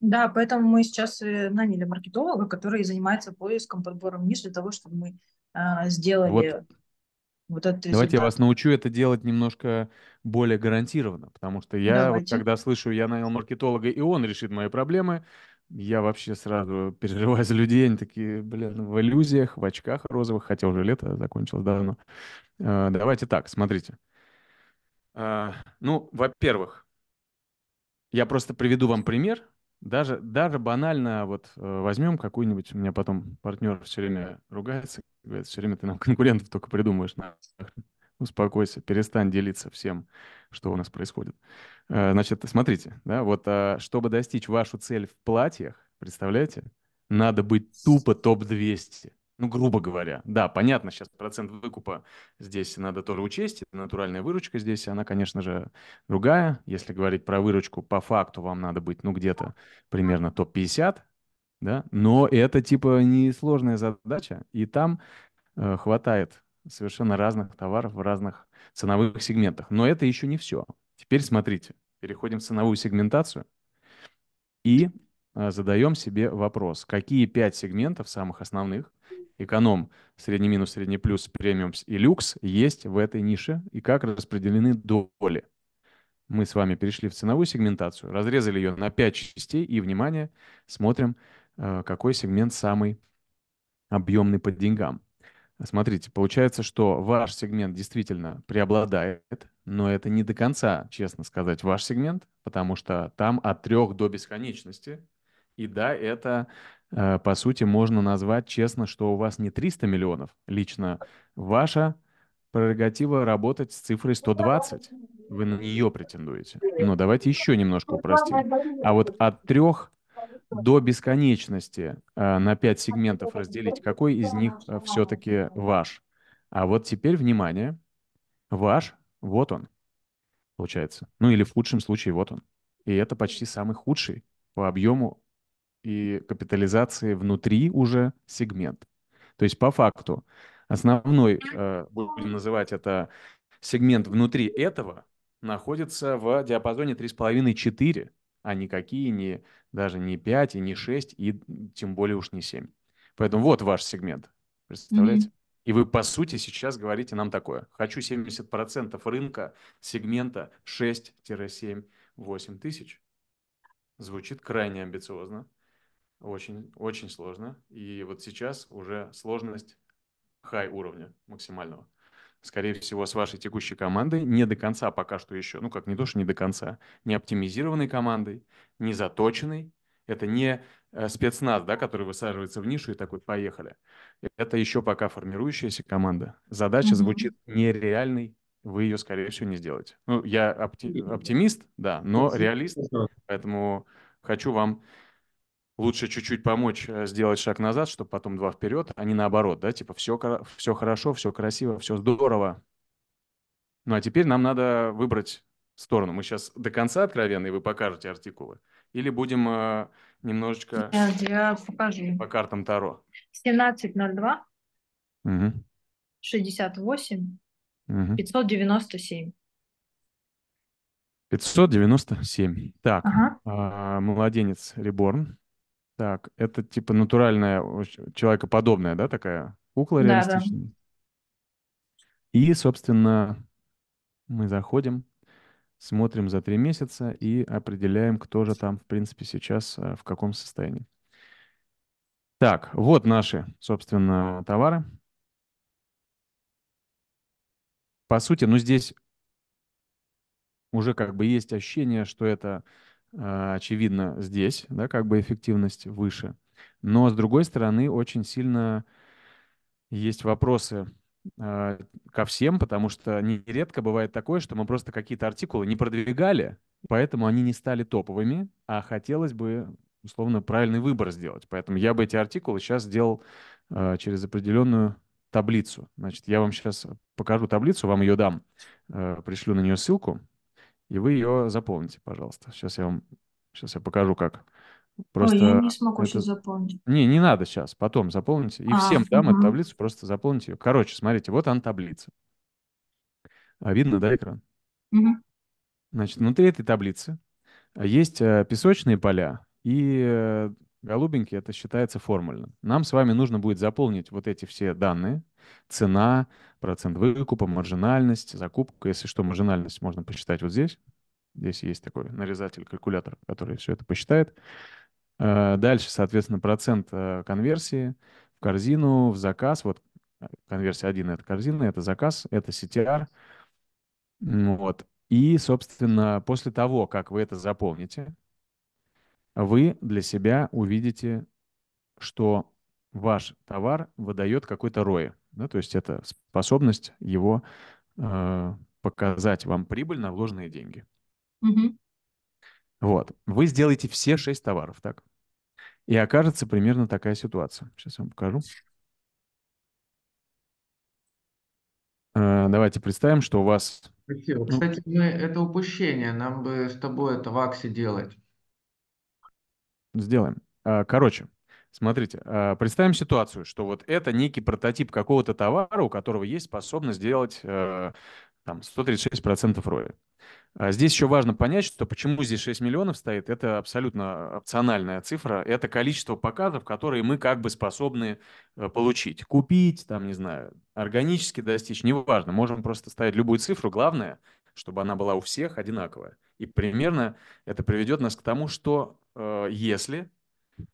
Да, поэтому мы сейчас э, наняли маркетолога, который занимается поиском, подбором ниш для того, чтобы мы а, сделали вот. вот этот результат. Давайте я вас научу это делать немножко более гарантированно, потому что я вот когда слышу, я нанял маркетолога, и он решит мои проблемы, я вообще сразу переживаю за людей, они такие, блин, в иллюзиях, в очках розовых, хотя уже лето закончилось давно. Э, давайте так, смотрите. А, ну, во-первых, я просто приведу вам пример. Даже, даже банально вот э, возьмем какую-нибудь, у меня потом партнер все время ругается, говорит, все время ты нам конкурентов только придумаешь. Успокойся, перестань делиться всем, что у нас происходит. Э, значит, смотрите, да, вот а, чтобы достичь вашу цель в платьях, представляете, надо быть тупо топ-200. Ну, грубо говоря, да, понятно, сейчас процент выкупа здесь надо тоже учесть. Натуральная выручка здесь, она, конечно же, другая. Если говорить про выручку, по факту вам надо быть, ну, где-то примерно топ-50, да, но это типа несложная задача, и там э, хватает совершенно разных товаров в разных ценовых сегментах. Но это еще не все. Теперь смотрите, переходим в ценовую сегментацию и э, задаем себе вопрос, какие пять сегментов самых основных эконом, средний минус, средний плюс, премиум и люкс есть в этой нише и как распределены доли. Мы с вами перешли в ценовую сегментацию, разрезали ее на 5 частей и, внимание, смотрим, э, какой сегмент самый объемный по деньгам. Смотрите, получается, что ваш сегмент действительно преобладает, но это не до конца, честно сказать, ваш сегмент, потому что там от трех до бесконечности. И да, это Э, по сути, можно назвать честно, что у вас не 300 миллионов лично. Ваша прерогатива работать с цифрой 120. Вы на нее претендуете. Но давайте еще немножко упростим. А вот от трех до бесконечности э, на пять сегментов разделить, какой из них э, все-таки ваш. А вот теперь, внимание, ваш, вот он, получается. Ну или в худшем случае, вот он. И это почти самый худший по объему и капитализации внутри уже сегмент. То есть по факту основной, э, будем называть это сегмент внутри этого, находится в диапазоне 3,5-4, а никакие не, даже не 5 и не 6, и тем более уж не 7. Поэтому вот ваш сегмент, представляете? Mm-hmm. И вы, по сути, сейчас говорите нам такое. Хочу 70% рынка сегмента 6-7-8 тысяч. Звучит крайне амбициозно. Очень, очень сложно. И вот сейчас уже сложность хай уровня максимального. Скорее всего, с вашей текущей командой не до конца пока что еще, ну как не то, что не до конца, не оптимизированной командой, не заточенной. Это не э, спецназ, да, который высаживается в нишу и такой, поехали. Это еще пока формирующаяся команда. Задача mm-hmm. звучит нереальной, вы ее, скорее всего, не сделаете. Ну, я опти- оптимист, да, но реалист, поэтому хочу вам лучше чуть-чуть помочь э, сделать шаг назад, чтобы потом два вперед, а не наоборот, да, типа все, все хорошо, все красиво, все здорово. Ну а теперь нам надо выбрать сторону. Мы сейчас до конца откровенны, и вы покажете артикулы. Или будем э, немножечко я, я покажу. по картам Таро. 1702, угу. 68, угу. 597. 597. Так, ага. а, младенец Реборн. Так, это типа натуральная, человекоподобная, да, такая кукла да, реалистичная? Да. И, собственно, мы заходим, смотрим за три месяца и определяем, кто же там, в принципе, сейчас а, в каком состоянии. Так, вот наши, собственно, товары. По сути, ну здесь уже как бы есть ощущение, что это а, очевидно, здесь, да, как бы эффективность выше. Но, с другой стороны, очень сильно есть вопросы а, ко всем, потому что нередко бывает такое, что мы просто какие-то артикулы не продвигали, поэтому они не стали топовыми, а хотелось бы условно правильный выбор сделать. Поэтому я бы эти артикулы сейчас сделал а, через определенную таблицу. Значит, я вам сейчас покажу таблицу, вам ее дам, пришлю на нее ссылку и вы ее заполните, пожалуйста. Сейчас я вам сейчас я покажу, как. Просто Ой, я не смогу это... сейчас заполнить. Не, не надо сейчас, потом заполните. И а, всем дам угу. эту таблицу, просто заполните ее. Короче, смотрите, вот она таблица. А видно, да, экран? Угу. Значит, внутри этой таблицы а, есть э, песочные поля и э, голубенький, это считается формально. Нам с вами нужно будет заполнить вот эти все данные. Цена, процент выкупа, маржинальность, закупка. Если что, маржинальность можно посчитать вот здесь. Здесь есть такой нарезатель, калькулятор, который все это посчитает. Э, дальше, соответственно, процент э, конверсии в корзину, в заказ. Вот э, конверсия 1 — это корзина, это заказ, это CTR. Вот. И, собственно, после того, как вы это заполните, вы для себя увидите, что ваш товар выдает какой-то рой, Да, то есть это способность его э, показать вам прибыль на вложенные деньги. Угу. Вот. Вы сделаете все шесть товаров, так? И окажется примерно такая ситуация. Сейчас я вам покажу. Э, давайте представим, что у вас... Ну Кстати, мы, это упущение. Нам бы с тобой это в Аксе делать. Сделаем. А, короче, смотрите, а, представим ситуацию, что вот это некий прототип какого-то товара, у которого есть способность сделать э, там 136% роя. А, здесь еще важно понять, что почему здесь 6 миллионов стоит, это абсолютно опциональная цифра, это количество показов, которые мы как бы способны э, получить, купить, там, не знаю, органически достичь, неважно, можем просто ставить любую цифру, главное, чтобы она была у всех одинаковая. И примерно это приведет нас к тому, что Э, если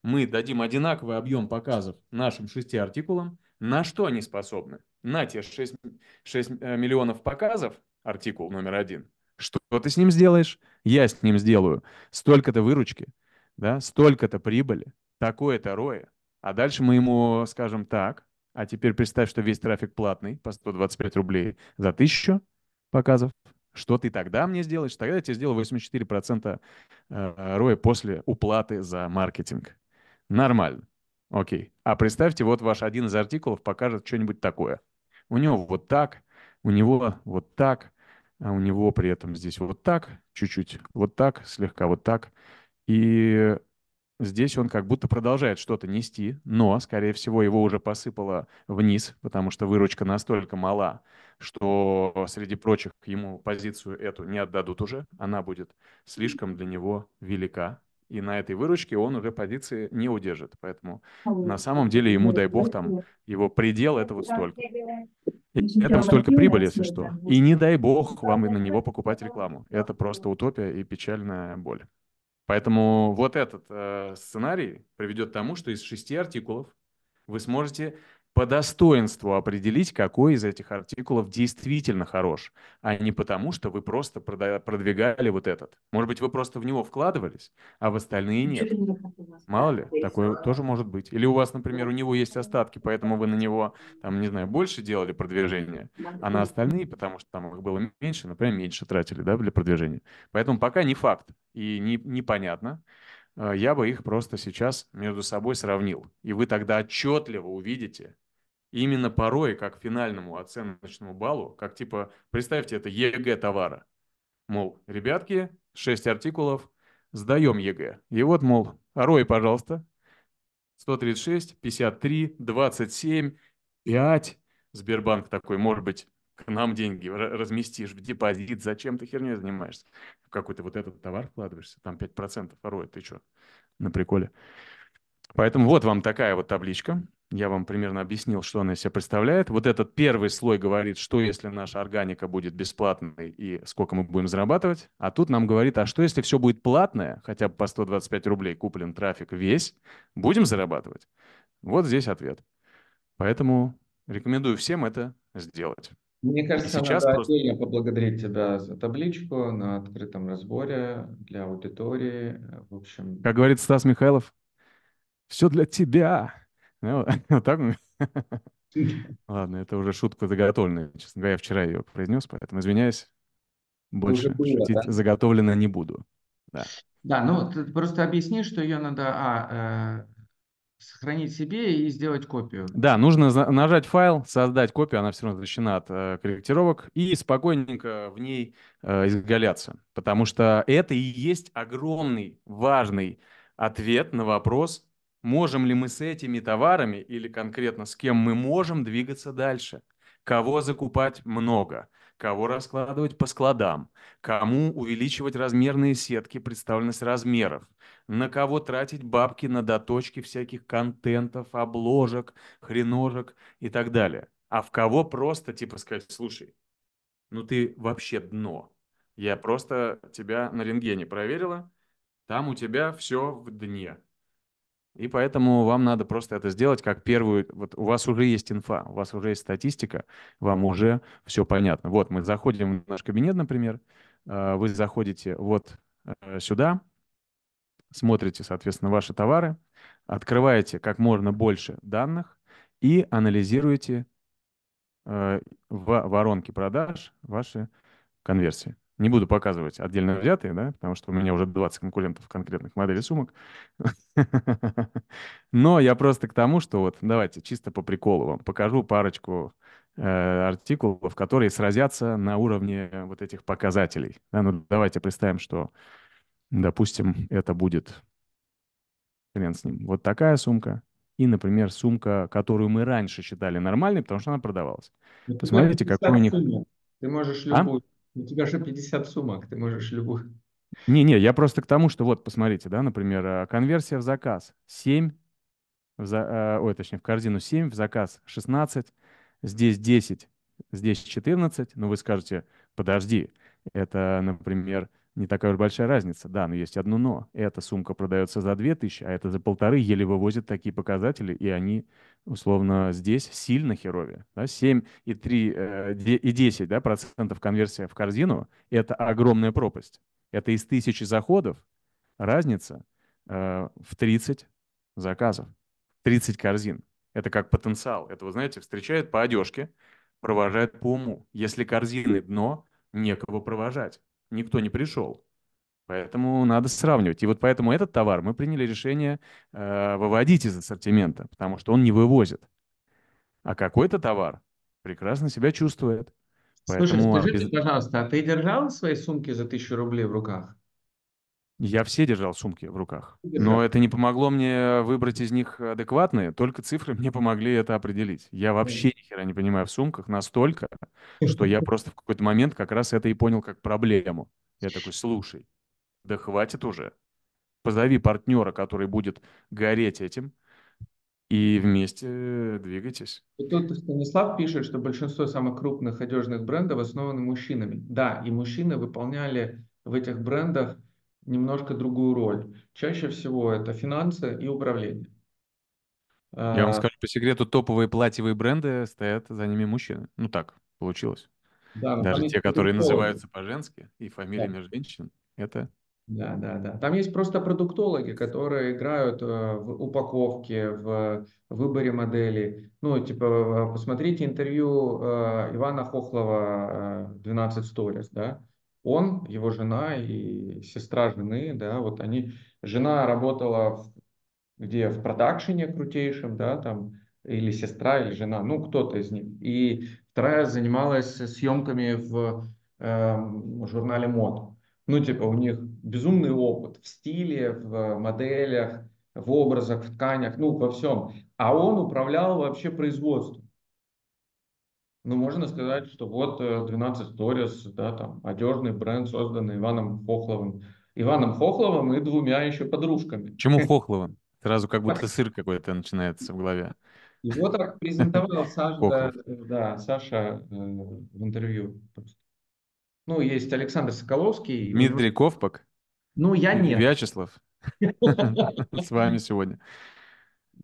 мы дадим одинаковый объем показов нашим шести артикулам, на что они способны? На те 6, 6 э, миллионов показов, артикул номер один, что ты с ним сделаешь? Я с ним сделаю. Столько-то выручки, да, столько-то прибыли, такое-то рое. А дальше мы ему скажем так, а теперь представь, что весь трафик платный по 125 рублей за тысячу показов. Что ты тогда мне сделаешь? Тогда я тебе сделаю 84% э, роя после уплаты за маркетинг. Нормально. Окей. А представьте, вот ваш один из артикулов покажет что-нибудь такое. У него вот так, у него вот так, а у него при этом здесь вот так, чуть-чуть вот так, слегка вот так. И здесь он как будто продолжает что-то нести, но, скорее всего, его уже посыпало вниз, потому что выручка настолько мала, что среди прочих ему позицию эту не отдадут уже, она будет слишком для него велика. И на этой выручке он уже позиции не удержит. Поэтому на самом деле ему, дай бог, там его предел это вот столько. И это столько прибыль, если что. И не дай бог вам и на него покупать рекламу. Это просто утопия и печальная боль. Поэтому вот этот э, сценарий приведет к тому, что из шести артикулов вы сможете по достоинству определить, какой из этих артикулов действительно хорош, а не потому, что вы просто продвигали вот этот. Может быть, вы просто в него вкладывались, а в остальные нет. Мало ли, такое а, тоже может быть. Или у вас, например, у него есть остатки, поэтому вы на него, там, не знаю, больше делали продвижение, а на остальные, потому что там их было меньше, например, меньше тратили, да, для продвижения. Поэтому пока не факт, и не, непонятно, э, я бы их просто сейчас между собой сравнил. И вы тогда отчетливо увидите, именно порой, как финальному оценочному баллу, как типа, представьте, это ЕГЭ товара. Мол, ребятки, 6 артикулов, сдаем ЕГЭ. И вот, мол, рой, пожалуйста, 136, 53, 27, 5. Сбербанк такой, может быть, к нам деньги разместишь в депозит, зачем ты херней занимаешься? В какой-то вот этот товар вкладываешься, там 5% ворует, а ты что, на приколе. Поэтому вот вам такая вот табличка. Я вам примерно объяснил, что она из себя представляет. Вот этот первый слой говорит, что если наша органика будет бесплатной и сколько мы будем зарабатывать. А тут нам говорит, а что если все будет платное, хотя бы по 125 рублей куплен трафик весь, будем зарабатывать? Вот здесь ответ. Поэтому рекомендую всем это сделать. Мне кажется, сейчас надо просто... отдельно поблагодарить тебя за табличку на открытом разборе для аудитории. В общем... Как говорит Стас Михайлов, все для тебя. Ну, <laughs> вот так <laughs> Ладно, это уже шутка заготовленная. Честно говоря, я вчера ее произнес, поэтому извиняюсь. Больше было, шутить да? заготовлено не буду. Да. да, ну просто объясни, что ее надо а, э, сохранить себе и сделать копию. Да, нужно нажать файл, создать копию, она все равно защищена от э, корректировок, и спокойненько в ней э, изгаляться. Потому что это и есть огромный, важный ответ на вопрос, можем ли мы с этими товарами или конкретно с кем мы можем двигаться дальше. Кого закупать много, кого раскладывать по складам, кому увеличивать размерные сетки, представленность размеров, на кого тратить бабки на доточки всяких контентов, обложек, хреножек и так далее. А в кого просто типа сказать, слушай, ну ты вообще дно. Я просто тебя на рентгене проверила, там у тебя все в дне. И поэтому вам надо просто это сделать как первую. Вот у вас уже есть инфа, у вас уже есть статистика, вам уже все понятно. Вот мы заходим в наш кабинет, например, а, вы заходите вот э, сюда, смотрите, соответственно, ваши товары, открываете как можно больше данных и анализируете э, в воронке продаж ваши конверсии. Не буду показывать отдельно взятые, да, потому что у меня уже 20 конкурентов конкретных моделей сумок. <laughs> Но я просто к тому, что вот давайте чисто по приколу вам покажу парочку э, артикулов, которые сразятся на уровне вот этих показателей. Ну давайте представим, что Допустим, это будет, хрен с ним, вот такая сумка и, например, сумка, которую мы раньше считали нормальной, потому что она продавалась. Но ну, Посмотрите, какой у них... Ты можешь а? любую. А? У тебя же 50 сумок, ты можешь любую. Не-не, я просто к тому, что вот, посмотрите, да, например, э, конверсия в заказ 7, в за... Э, ой, точнее, в корзину 7, в заказ 16, здесь 10, здесь 14, но ну, вы скажете, подожди, это, например, не такая уж большая разница, да, но есть одно но. Эта сумка продается за 2000, а это за полторы, еле вывозят такие показатели, и они, условно, здесь сильно херовее. Да? 7 и 3, э, и 10 да, процентов конверсия в корзину – это огромная пропасть. Это из тысячи заходов разница э, в 30 заказов, 30 корзин. Это как потенциал. Это, вы знаете, встречает по одежке, провожает по уму. Если корзины дно, некого провожать никто не пришел. Поэтому надо сравнивать. И вот поэтому этот товар мы приняли решение э, выводить из ассортимента, потому что он не вывозит. А какой-то товар прекрасно себя чувствует. Поэтому... Слушай, скажите, пожалуйста, а ты держал свои сумки за тысячу рублей в руках? Я все держал сумки в руках. Но это не помогло мне выбрать из них адекватные, только цифры <laughs> мне помогли это определить. Я вообще ни хера не понимаю в сумках настолько, хм. что я просто в какой-то момент как раз это и понял как проблему. Я такой, слушай, да хватит уже. Позови партнера, который будет гореть этим, и вместе двигайтесь. И тут Станислав пишет, что большинство самых крупных одежных брендов основаны мужчинами. Да, и мужчины выполняли в этих брендах немножко другую роль. Чаще всего это финансы и управление. Я вам а. скажу по секрету, топовые платьевые бренды стоят за ними мужчины. Ну так, получилось. Да, Даже те, которые называются по-женски, и фамилиями да. женщин, это... Да, да, да. Там есть просто продуктологи, которые играют э, в упаковке, в выборе моделей. Ну, типа, э, посмотрите интервью э, Ивана Хохлова «12 Stories, да? он, его жена и сестра жены, да, вот они, жена работала в, где в продакшене крутейшем, да, там, или сестра, или жена, ну, кто-то из них. И вторая занималась съемками в э, журнале мод. Ну, типа, у них безумный опыт в стиле, в моделях, в образах, в тканях, ну, во всем. А он управлял вообще производством. Ну, можно сказать, что вот 12 э, Stories, да, там, одежный бренд, созданный Иваном Хохловым. Иваном Хохловым и двумя еще подружками. Чему <laughs> Хохловым? Сразу как будто сыр какой-то начинается в голове. Его так презентовал <laughs> Саша, да, Саша э, в интервью. Ну, есть Александр Соколовский. Дмитрий Ковпак. Ну, я нет. Вячеслав. <laughs> С вами сегодня.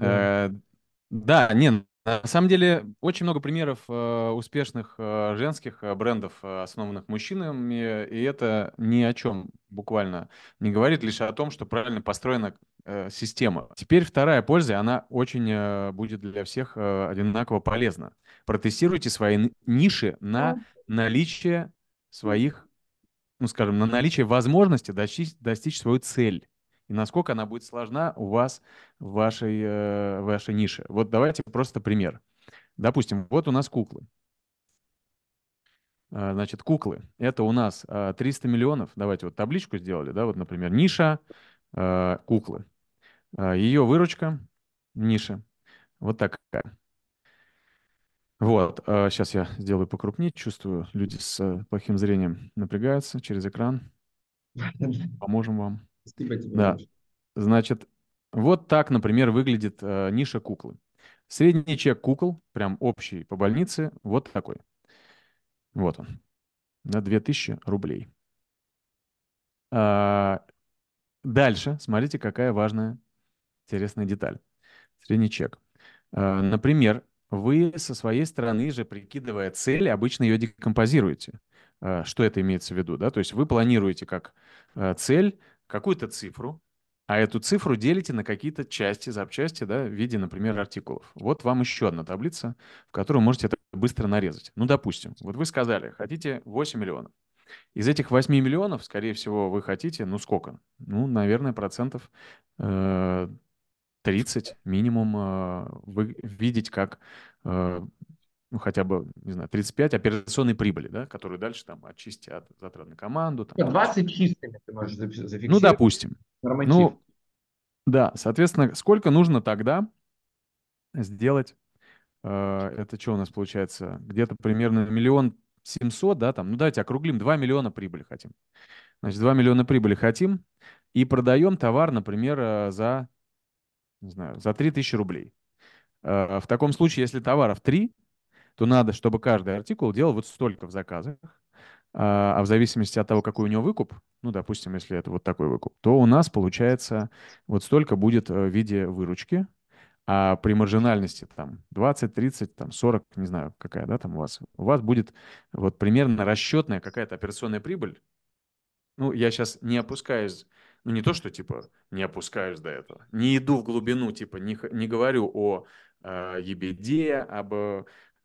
Да, э, не, Э, на самом деле, очень много примеров э, успешных э, женских э, брендов, э, основанных мужчинами, и это ни о чем буквально не говорит, лишь о том, что правильно построена э, система. Теперь вторая польза, она очень будет для всех одинаково полезна. Протестируйте свои ниши на наличие своих, ну скажем, на наличие возможности достичь, достичь свою цель и насколько она будет сложна у вас в вашей, э, в вашей нише. Вот давайте просто пример. Допустим, вот у нас куклы. А, значит, куклы. Это у нас 300 а, миллионов. Давайте вот табличку сделали, да, вот, например, ниша а, куклы. Ее выручка, ниша, вот такая. Вот, сейчас я сделаю покрупнее. Чувствую, люди с э, плохим зрением напрягаются через экран. <laughs> Поможем вам. Спасибо типа тебе. Да. Значит, вот так, например, выглядит э, ниша куклы. Средний чек кукол, прям общий по больнице, вот такой. Вот он. На 2000 рублей. А, дальше, смотрите, какая важная, интересная деталь. Средний чек. А, например, вы со своей стороны же, прикидывая цели обычно ее декомпозируете. А, что это имеется в виду? Да? То есть вы планируете как э, цель какую-то цифру, а эту цифру делите на какие-то части, запчасти, да, в виде, например, артикулов. Вот вам еще одна таблица, в которую можете это быстро нарезать. Ну, допустим, вот вы сказали, хотите 8 миллионов. Из этих 8 миллионов, скорее всего, вы хотите, ну, сколько? Ну, наверное, процентов э, 30 минимум э, вы видеть как э, ну, хотя бы, не знаю, 35 операционной прибыли, да, которую дальше там отчисти от затрат на команду. Там, 20 чистыми ты можешь ну, зафиксировать. Ну, допустим. Норматив. Ну, да, соответственно, сколько нужно тогда сделать, э, это что у нас получается, где-то примерно миллион семьсот, да, там, ну, давайте округлим, 2 миллиона прибыли хотим. Значит, 2 миллиона прибыли хотим и продаем товар, например, э, за, не знаю, за тысячи рублей. Э, в таком случае, если товаров 3, то надо, чтобы каждый артикул делал вот столько в заказах, а, а в зависимости от того, какой у него выкуп, ну, допустим, если это вот такой выкуп, то у нас получается вот столько будет э, в виде выручки, а при маржинальности там 20, 30, там 40, не знаю, какая, да, там у вас, у вас будет вот примерно расчетная какая-то операционная прибыль. Ну, я сейчас не опускаюсь, ну, не то, что, типа, не опускаюсь до этого, не иду в глубину, типа, не, не говорю о э, ебеде, об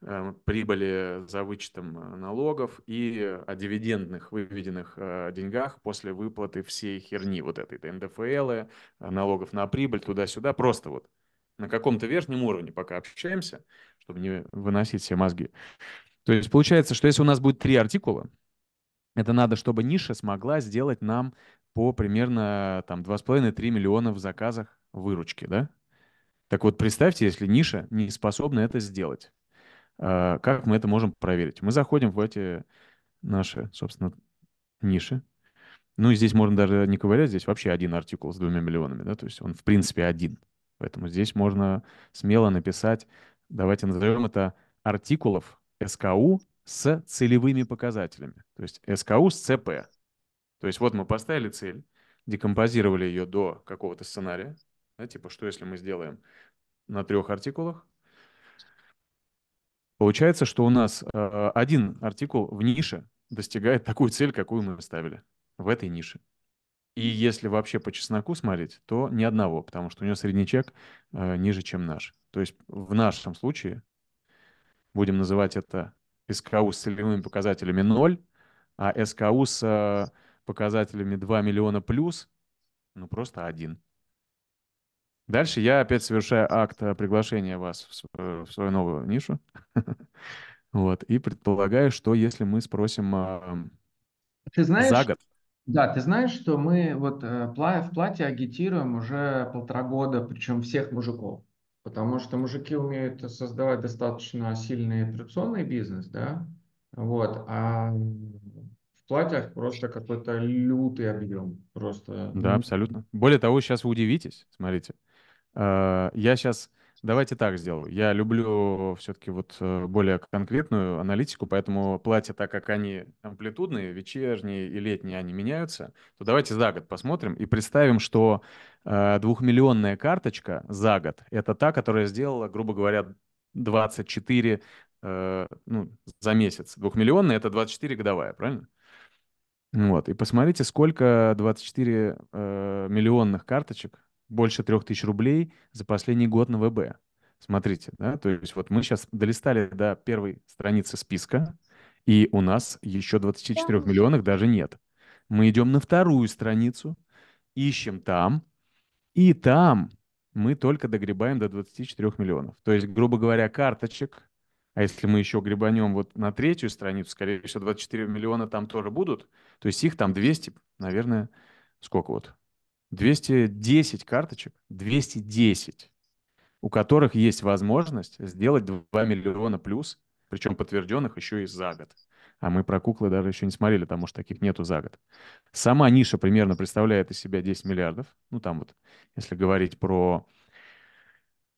Э, прибыли за вычетом э, налогов и э, о дивидендных выведенных деньгах после выплаты всей херни вот этой, это НДФЛ, налогов на прибыль, туда-сюда, просто вот на каком-то верхнем уровне пока общаемся, чтобы не выносить все мозги. То есть получается, что если у нас будет три артикула, это надо, чтобы ниша смогла сделать нам по примерно там 2,5-3 миллиона в заказах выручки, да? Так вот, представьте, если ниша не способна это сделать. А, как мы это можем проверить? Мы заходим в эти наши, собственно, ниши. Ну и здесь можно даже не ковырять, здесь вообще один артикул с двумя миллионами, да, то есть он в принципе один. Поэтому здесь можно смело написать, давайте назовем это артикулов СКУ с целевыми показателями, то есть СКУ с ЦП. То есть вот мы поставили цель, декомпозировали ее до какого-то сценария, да, типа что если мы сделаем на трех артикулах, Получается, что у нас э, один артикул в нише достигает такую цель, какую мы ставили в этой нише. И если вообще по чесноку смотреть, то ни одного, потому что у него средний чек э, ниже, чем наш. То есть в нашем случае будем называть это СКУ с целевыми показателями 0, а СКУ с э, показателями 2 миллиона плюс, ну просто 1. Дальше я опять совершаю акт э, приглашения вас в свою, э, в свою новую нишу. <laughs> Вот. И предполагаю, что если мы спросим ты знаешь, за год. Да, ты знаешь, что мы вот э, в платье агитируем уже полтора года, причем всех мужиков. Потому что мужики умеют создавать достаточно сильный традиционный бизнес, да, вот, а в платьях просто какой-то лютый объем. Просто. Да, ну. абсолютно. Более того, сейчас вы удивитесь, смотрите. Э, я сейчас давайте так сделаю. Я люблю все-таки вот э, более конкретную аналитику, поэтому платья, так как они амплитудные, вечерние и летние, они меняются, то давайте за год посмотрим и представим, что э, двухмиллионная карточка за год – это та, которая сделала, грубо говоря, 24 ну, за месяц. Двухмиллионная – это 24 годовая, правильно? Вот, и посмотрите, сколько 24 э, миллионных карточек больше 3000 рублей за последний год на ВБ. Смотрите, да, то есть вот мы сейчас долистали до первой страницы списка, и у нас еще 24 миллионов даже нет. Мы идем на вторую страницу, ищем там, и там мы только догребаем до 24 миллионов. То есть, грубо говоря, карточек, а если мы еще гребанем вот на третью страницу, скорее всего, 24 миллиона там тоже будут, то есть их там 200, наверное, сколько вот, 210 карточек, 210, у которых есть возможность сделать 2 миллиона плюс, причем подтвержденных еще и за год. А мы про куклы даже еще не смотрели, потому что таких нету за год. Сама ниша примерно представляет из себя 10 миллиардов. Ну, там вот, если говорить про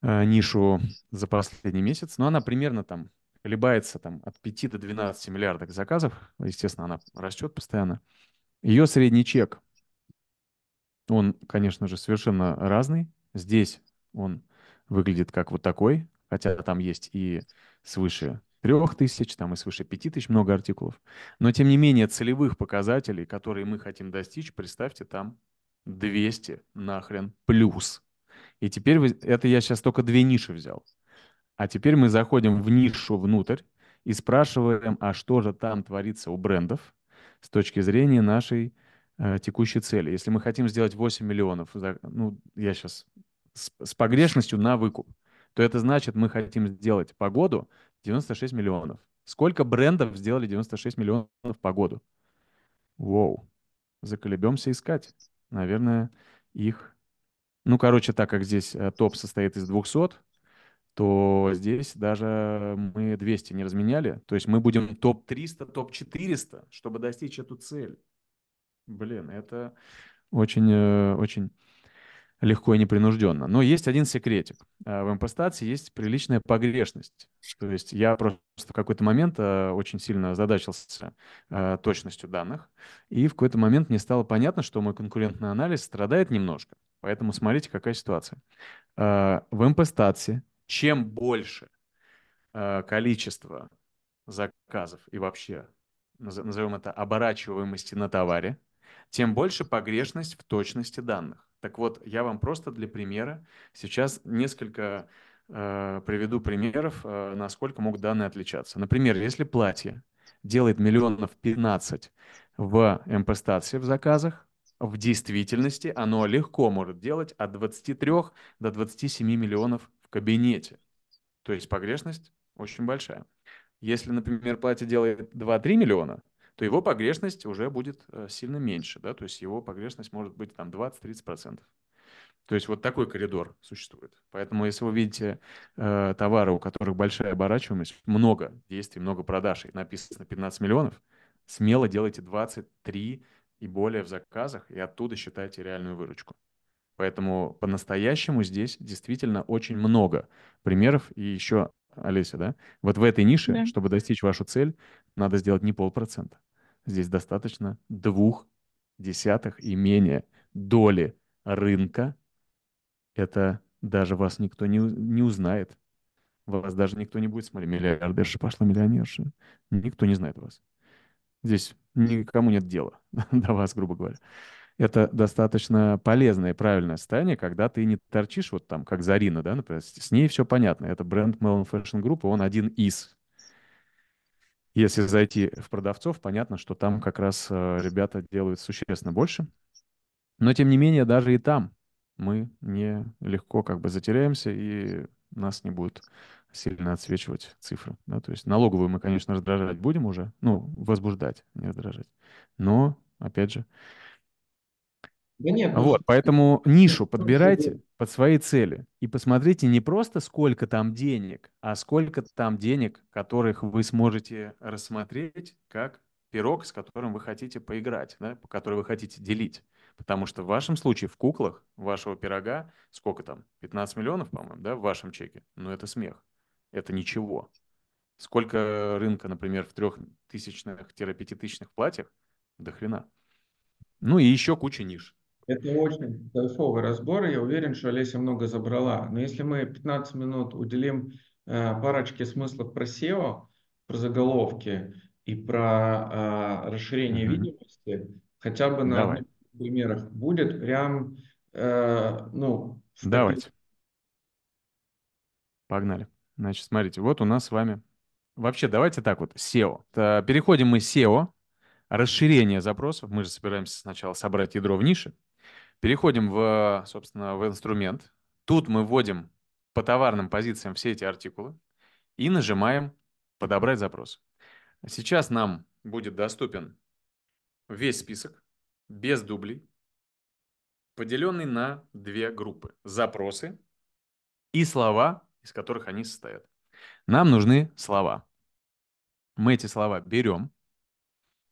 э, нишу за последний месяц, но она примерно там колебается там, от 5 до 12 миллиардов заказов. Естественно, она растет постоянно. Ее средний чек – он, конечно же, совершенно разный. Здесь он выглядит как вот такой, хотя там есть и свыше трех тысяч, там и свыше пяти тысяч много артикулов. Но, тем не менее, целевых показателей, которые мы хотим достичь, представьте, там 200 нахрен плюс. И теперь вы, это я сейчас только две ниши взял. А теперь мы заходим в нишу внутрь и спрашиваем, а что же там творится у брендов с точки зрения нашей Э, текущей цели. Если мы хотим сделать 8 миллионов, ну, я сейчас с, с погрешностью на выкуп, то это значит, мы хотим сделать по году 96 миллионов. Сколько брендов сделали 96 миллионов по году? Вау. Заколебемся искать. Наверное, их... Ну, короче, так как здесь э, топ состоит из 200, то здесь даже мы 200 не разменяли. То есть мы будем топ-300, топ-400, чтобы достичь эту цель. Блин, это очень, э, очень легко и непринужденно. Но есть один секретик. Э, в импостации есть приличная погрешность. То есть я просто в какой-то момент э, очень сильно озадачился точностью данных, и в какой-то момент мне стало понятно, что мой конкурентный анализ страдает немножко. Поэтому смотрите, какая ситуация. В импостации чем больше количество заказов и вообще, назовем это, оборачиваемости на товаре, тем больше погрешность в точности данных. Так вот, я вам просто для примера сейчас несколько э, приведу примеров, э, насколько могут данные отличаться. Например, если платье делает миллионов 15 в МП-статсе в заказах, в действительности оно легко может делать от 23 до 27 миллионов в кабинете. То есть погрешность очень большая. Если, например, платье делает 2-3 миллиона, то его погрешность уже будет э, сильно меньше. Да? То есть его погрешность может быть там 20-30%. То есть вот такой коридор существует. Поэтому если вы видите э, товары, у которых большая оборачиваемость, много действий, много продаж, и написано 15 миллионов, смело делайте 23 и более в заказах, и оттуда считайте реальную выручку. Поэтому по-настоящему здесь действительно очень много примеров. И еще, Олеся, да, вот в этой нише, да. чтобы достичь вашу цель, надо сделать не полпроцента, Здесь достаточно двух десятых и менее доли рынка. Это даже вас никто не, не узнает. Вас даже никто не будет смотреть. Миллиардерша пошла миллионерша. Никто не знает вас. Здесь никому нет дела <laughs> до вас, грубо говоря. Это достаточно полезное и правильное состояние, когда ты не торчишь вот там, как Зарина, да, например, с ней все понятно. Это бренд Melon Fashion Group, он один из если зайти в продавцов, понятно, что там как раз э, ребята делают существенно больше. Но, тем не менее, даже и там мы не легко как бы затеряемся, и нас не будет сильно отсвечивать цифры. Да? То есть налоговую мы, конечно, раздражать будем уже, ну, возбуждать, не раздражать. Но, опять же... Да нет, ну, вот, поэтому нишу подбирайте, под свои цели. И посмотрите не просто, сколько там денег, а сколько там денег, которых вы сможете рассмотреть как пирог, с которым вы хотите поиграть, да, который вы хотите делить. Потому что в вашем случае в куклах вашего пирога сколько там? 15 миллионов, по-моему, да, в вашем чеке. Ну, это смех. Это ничего. Сколько рынка, например, в трехтысячных-пятитысячных платьях? До хрена. Ну и еще куча ниш. Это очень кайфовый разбор. Я уверен, что Олеся много забрала. Но если мы 15 минут уделим э, парочке смыслов про SEO, про заголовки и про э, расширение mm-hmm. видимости, хотя бы на Давай. примерах, будет прям, э, ну... Давайте. Погнали. Значит, смотрите, вот у нас с вами... Вообще, давайте так вот, SEO. Переходим мы SEO, расширение запросов. Мы же собираемся сначала собрать ядро в нише, Переходим в, собственно, в инструмент. Тут мы вводим по товарным позициям все эти артикулы и нажимаем «Подобрать запрос». Сейчас нам будет доступен весь список, без дублей, поделенный на две группы – запросы и слова, из которых они состоят. Нам нужны слова. Мы эти слова берем,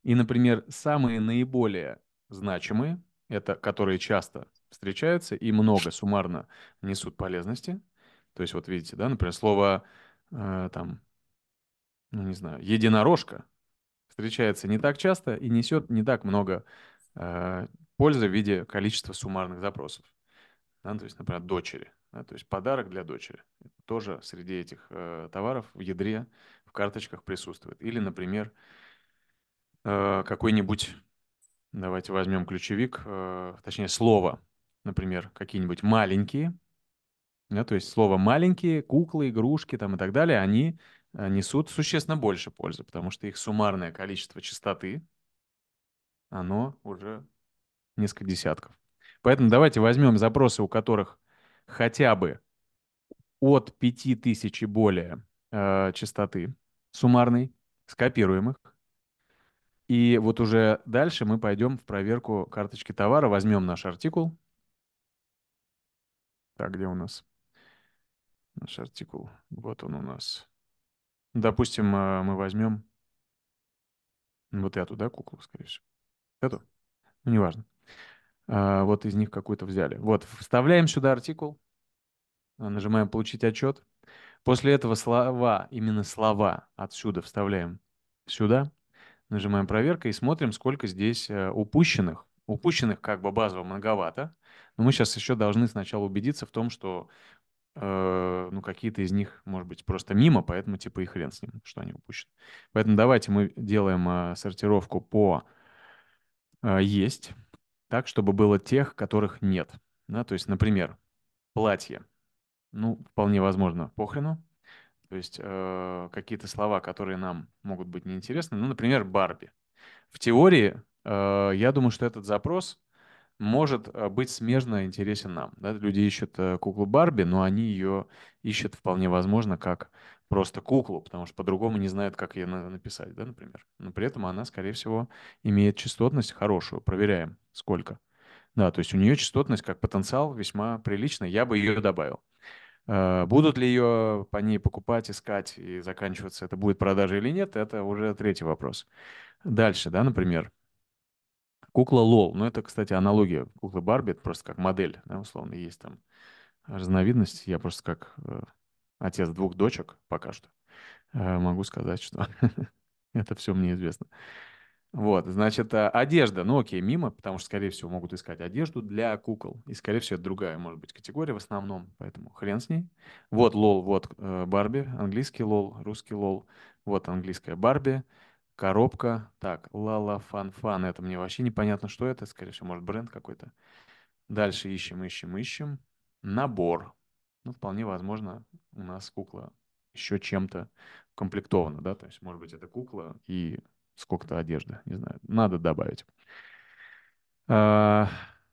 и, например, самые наиболее значимые это которые часто встречаются и много суммарно несут полезности. То есть вот видите, да, например, слово э, там, ну не знаю, единорожка встречается не так часто и несет не так много э, пользы в виде количества суммарных запросов. Да, то есть, например, дочери. Да, то есть подарок для дочери тоже среди этих э, товаров в ядре, в карточках присутствует. Или, например, э, какой-нибудь Давайте возьмем ключевик, э, точнее слово, например, какие-нибудь маленькие. Да, то есть слово маленькие, куклы, игрушки там и так далее, они э, несут существенно больше пользы, потому что их суммарное количество частоты, оно уже несколько десятков. Поэтому давайте возьмем запросы, у которых хотя бы от 5000 и более э, частоты суммарной, скопируем их, и вот уже дальше мы пойдем в проверку карточки товара, возьмем наш артикул. Так, где у нас наш артикул? Вот он у нас. Допустим, э, мы возьмем... Вот я туда куклу, скорее всего. Эту? Ну, неважно. Э, вот из них какую-то взяли. Вот, вставляем сюда артикул, нажимаем «Получить отчет». После этого слова, именно слова отсюда вставляем сюда – Нажимаем проверка и смотрим, сколько здесь э, упущенных. Упущенных как бы базово многовато, но мы сейчас еще должны сначала убедиться в том, что э, ну, какие-то из них, может быть, просто мимо, поэтому типа и хрен с ним, что они упущены. Поэтому давайте мы делаем э, сортировку по э, «есть», так, чтобы было тех, которых нет. Да? То есть, например, платье. Ну, вполне возможно, похрену. То есть э, какие-то слова, которые нам могут быть неинтересны. Ну, например, Барби. В теории, э, я думаю, что этот запрос может э, быть смежно интересен нам. Да? Люди ищут э, куклу Барби, но они ее ищут вполне возможно как просто куклу, потому что по-другому не знают, как ее надо написать, да, например. Но при этом она, скорее всего, имеет частотность хорошую. Проверяем, сколько. Да, то есть у нее частотность как потенциал весьма приличная. Я бы ее добавил. Э, будут ли ее по ней покупать, искать и заканчиваться, это будет продажа или нет, это уже третий вопрос. Дальше, да, например, кукла Лол. Ну, это, кстати, аналогия куклы Барби, это просто как модель, да, условно, есть там разновидность. Я просто как э, отец двух дочек пока что э, могу сказать, что <laughs> это все мне известно. Вот, значит, э, одежда, ну окей, мимо, потому что, скорее всего, могут искать одежду для кукол. И, скорее всего, это другая, может быть, категория в основном, поэтому хрен с ней. Вот лол, вот э, Барби, английский лол, русский лол, вот английская Барби, коробка. Так, лала фан фан, это мне вообще непонятно, что это, скорее всего, может, бренд какой-то. Дальше ищем, ищем, ищем. Набор. Ну, вполне возможно, у нас кукла еще чем-то комплектована, да, то есть, может быть, это кукла и сколько-то одежды, не знаю, надо добавить. А,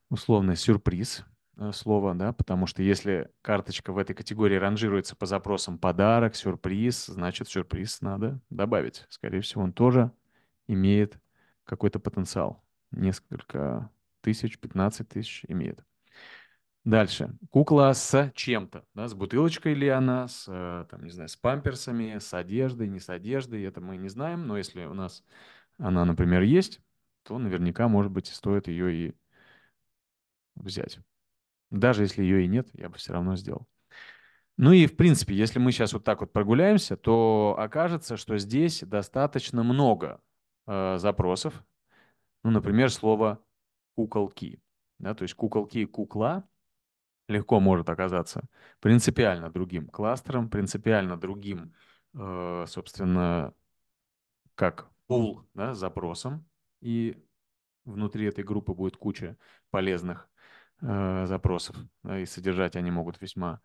условный сюрприз э, слово, да, потому что если карточка в этой категории ранжируется по запросам подарок, сюрприз, значит, сюрприз надо добавить. Скорее всего, он тоже имеет какой-то потенциал. Несколько тысяч, 15 тысяч имеет. Дальше. Кукла с чем-то, да, с бутылочкой ли она, с, э, там, не знаю, с памперсами, с одеждой, не с одеждой, это мы не знаем, но если у нас она, например, есть, то наверняка, может быть, стоит ее и взять. Даже если ее и нет, я бы все равно сделал. Ну и, в принципе, если мы сейчас вот так вот прогуляемся, то окажется, что здесь достаточно много э, запросов. Ну, например, слово «куколки». Да, то есть куколки и кукла легко может оказаться принципиально другим кластером, принципиально другим, э, собственно, как пул да, запросом, и внутри этой группы будет куча полезных э, запросов, да, и содержать они могут весьма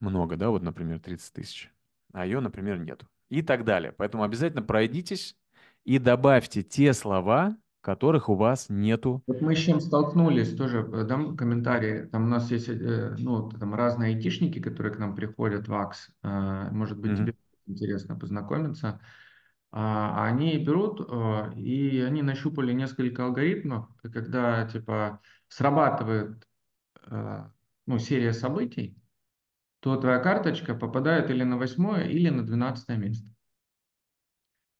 много, да, вот, например, 30 тысяч, а ее, например, нет. И так далее. Поэтому обязательно пройдитесь и добавьте те слова, которых у вас нету. Вот мы с чем столкнулись, тоже э, дам комментарии. Там у нас есть э, ну, там разные айтишники, которые к нам приходят в АКС. Э, может быть, mm-hmm. тебе интересно познакомиться. А, они берут, и они нащупали несколько алгоритмов, когда типа срабатывает ну, серия событий, то твоя карточка попадает или на восьмое, или на двенадцатое место.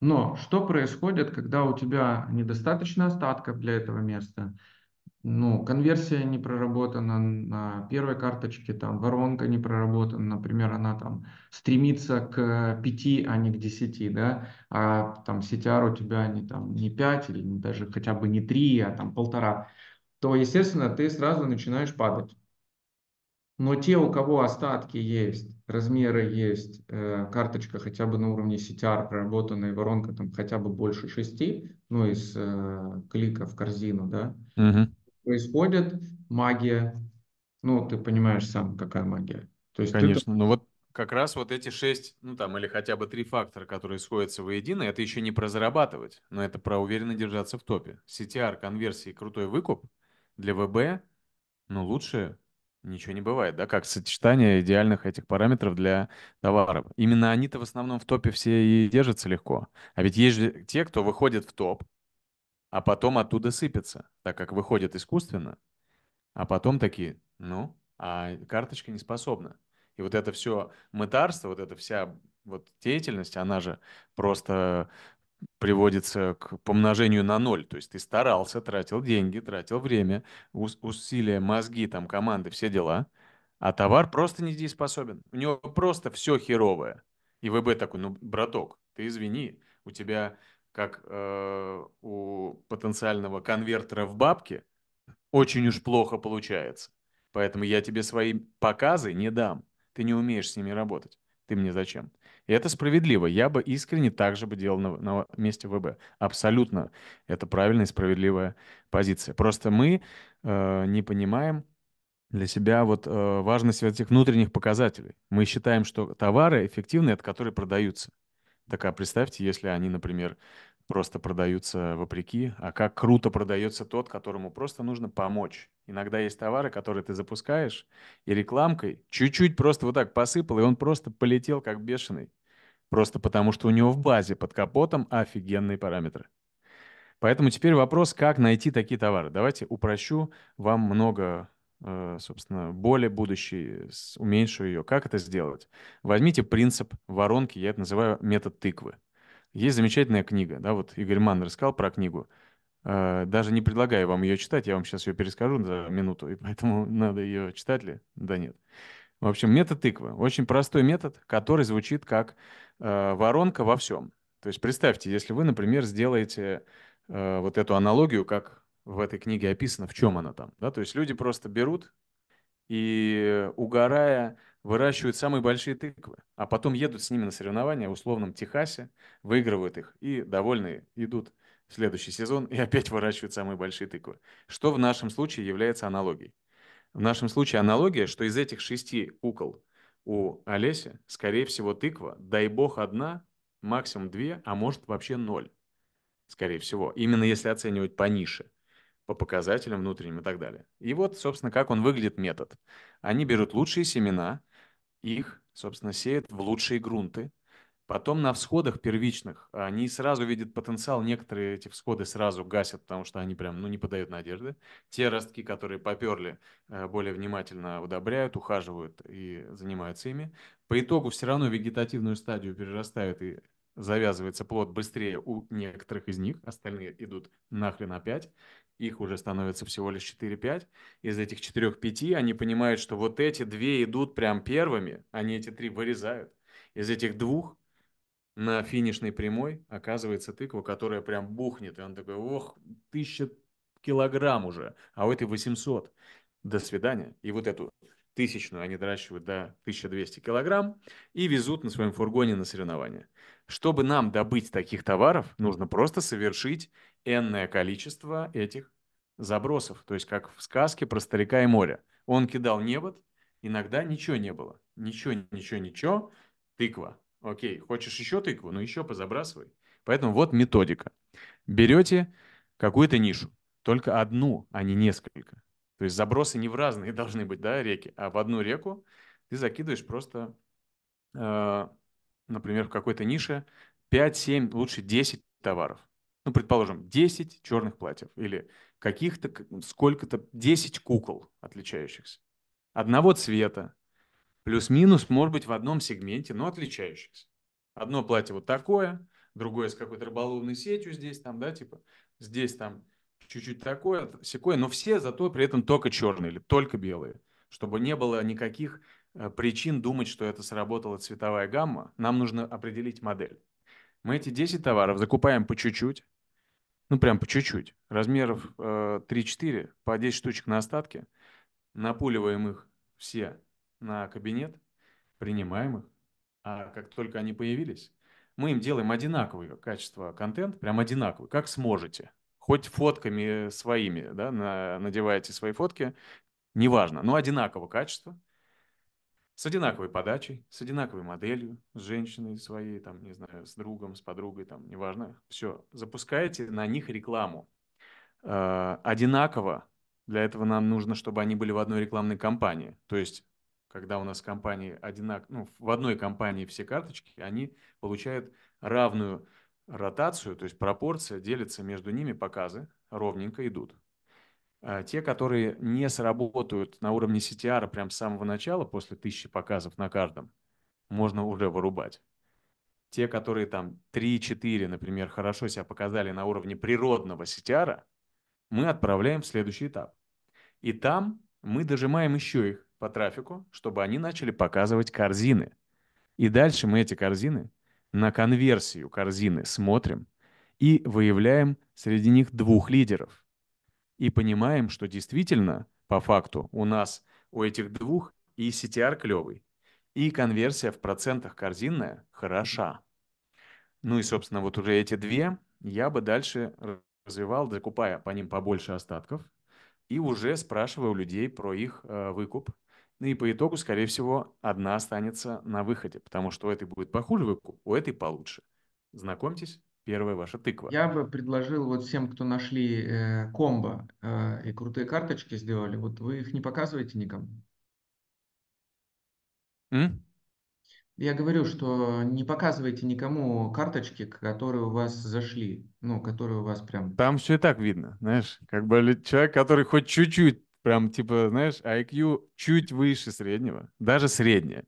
Но что происходит, когда у тебя недостаточно остатков для этого места? Ну, конверсия не проработана на первой карточке, там воронка не проработана, например, она там стремится к 5, а не к 10, да, а там CTR у тебя не там не 5 или даже хотя бы не 3, а там полтора, то, естественно, ты сразу начинаешь падать. Но те, у кого остатки есть, размеры есть, э, карточка хотя бы на уровне CTR, проработанная воронка там хотя бы больше шести, ну, из э, клика в корзину, да, угу. происходит магия. Ну, ты понимаешь сам, какая магия. То есть Конечно, ты... ну вот как раз вот эти шесть, ну там, или хотя бы три фактора, которые сходятся воедино, это еще не про зарабатывать, но это про уверенно держаться в топе. CTR, конверсии, крутой выкуп для ВБ, ну лучше Ничего не бывает, да, как сочетание идеальных этих параметров для товаров. Именно они-то в основном в топе все и держатся легко. А ведь есть же те, кто выходит в топ, а потом оттуда сыпется, так как выходит искусственно, а потом такие, ну, а карточка не способна. И вот это все мытарство, вот эта вся вот деятельность, она же просто приводится к помножению на ноль. То есть ты старался, тратил деньги, тратил время, усилия, мозги, там, команды, все дела, а товар просто недееспособен. У него просто все херовое. И ВБ такой, ну, браток, ты извини, у тебя, как э, у потенциального конвертера в бабке, очень уж плохо получается. Поэтому я тебе свои показы не дам. Ты не умеешь с ними работать. Ты мне зачем? И это справедливо. Я бы искренне так же бы делал на, на месте ВБ. Абсолютно. Это правильная и справедливая позиция. Просто мы э, не понимаем для себя вот э, важность этих внутренних показателей. Мы считаем, что товары эффективны, от которых продаются. Так а представьте, если они, например, просто продаются вопреки, а как круто продается тот, которому просто нужно помочь. Иногда есть товары, которые ты запускаешь, и рекламкой чуть-чуть просто вот так посыпал, и он просто полетел как бешеный. Просто потому, что у него в базе под капотом офигенные параметры. Поэтому теперь вопрос, как найти такие товары. Давайте упрощу вам много э, собственно, боли будущей, уменьшу ее. Как это сделать? Возьмите принцип воронки, я это называю метод тыквы. Есть замечательная книга, да, вот Игорь Ман рассказал про книгу. Э, даже не предлагаю вам ее читать, я вам сейчас ее перескажу за минуту, и поэтому <laughs> надо ее читать ли? Да нет. В общем, метод тыквы. Очень простой метод, который звучит как э, воронка во всем. То есть представьте, если вы, например, сделаете э, вот эту аналогию, как в этой книге описано, в чем она там. Да? То есть люди просто берут и, угорая выращивают самые большие тыквы, а потом едут с ними на соревнования в условном Техасе, выигрывают их и довольные идут в следующий сезон и опять выращивают самые большие тыквы. Что в нашем случае является аналогией? В нашем случае аналогия, что из этих шести кукол у Олеси, скорее всего, тыква, дай бог, одна, максимум две, а может вообще ноль, скорее всего, именно если оценивать по нише по показателям внутренним и так далее. И вот, собственно, как он выглядит метод. Они берут лучшие семена, их, собственно, сеют в лучшие грунты. Потом на всходах первичных они сразу видят потенциал, некоторые эти всходы сразу гасят, потому что они прям ну, не подают надежды. Те ростки, которые поперли, э, более внимательно удобряют, ухаживают и занимаются ими. По итогу все равно вегетативную стадию перерастают и завязывается плод быстрее у некоторых из них, остальные идут нахрен опять их уже становится всего лишь 4-5. Из этих 4-5 они понимают, что вот эти две идут прям первыми, они эти три вырезают. Из этих двух на финишной прямой оказывается тыква, которая прям бухнет. И он такой, ох, тысяча килограмм уже, а у этой 800. До свидания. И вот эту тысячную они доращивают до 1200 килограмм и везут на своем фургоне на соревнования. Чтобы нам добыть таких товаров, нужно просто совершить энное количество этих забросов. То есть как в сказке про старика и море. Он кидал невод, иногда ничего не было. Ничего, ничего, ничего. Тыква. Окей, хочешь еще тыкву? Ну еще позабрасывай. Поэтому вот методика. Берете какую-то нишу, только одну, а не несколько. То есть забросы не в разные <laughs> должны быть, да, реки, а в одну реку ты закидываешь просто, э, например, в какой-то нише 5, 7, лучше 10 товаров ну, предположим, 10 черных платьев или каких-то, сколько-то, 10 кукол отличающихся. Одного цвета, плюс-минус, может быть, в одном сегменте, но отличающихся. Одно платье вот такое, другое с какой-то рыболовной сетью здесь, там, да, типа, здесь там чуть-чуть такое, секое, но все зато при этом только черные или только белые, чтобы не было никаких э, причин думать, что это сработала цветовая гамма, нам нужно определить модель. Мы эти 10 товаров закупаем по чуть-чуть, ну прям по чуть-чуть, размеров э, 3-4, по 10 штучек на остатки, напуливаем их все на кабинет, принимаем их, а как только они появились, мы им делаем одинаковое качество контент, прям одинаковый, как сможете. Хоть фотками своими, да, на, надеваете свои фотки, неважно, но одинаково качество с одинаковой подачей, с одинаковой моделью, с женщиной своей, там, не знаю, с другом, с подругой, там, неважно. Все, запускаете на них рекламу. Э, одинаково. Для этого нам нужно, чтобы они были в одной рекламной кампании. То есть, когда у нас компании одинак... ну, в одной компании все карточки, они получают равную ротацию, то есть пропорция делится между ними, показы ровненько идут. Э, те, которые не сработают на уровне CTR прям с самого начала, после тысячи показов на каждом, можно уже вырубать. Те, которые там 3-4, например, хорошо себя показали на уровне природного CTR, мы отправляем в следующий этап. И там мы дожимаем еще их по трафику, чтобы они начали показывать корзины. И дальше мы эти корзины на конверсию корзины смотрим и выявляем среди них двух лидеров – и понимаем, что действительно, по факту, у нас у этих двух и CTR клевый, и конверсия в процентах корзинная хороша. Ну и, собственно, вот уже эти две я бы дальше развивал, закупая по ним побольше остатков, и уже спрашивая у людей про их э, выкуп. Ну и по итогу, скорее всего, одна останется на выходе, потому что у этой будет похуже выкуп, у этой получше. Знакомьтесь первая ваша тыква. Я бы предложил вот всем, кто нашли э, комбо э, и крутые карточки сделали, вот вы их не показываете никому. М? Я говорю, что не показывайте никому карточки, которые у вас зашли, ну, которые у вас прям... Там все и так видно, знаешь, как бы человек, который хоть чуть-чуть, прям типа, знаешь, IQ чуть выше среднего, даже среднее,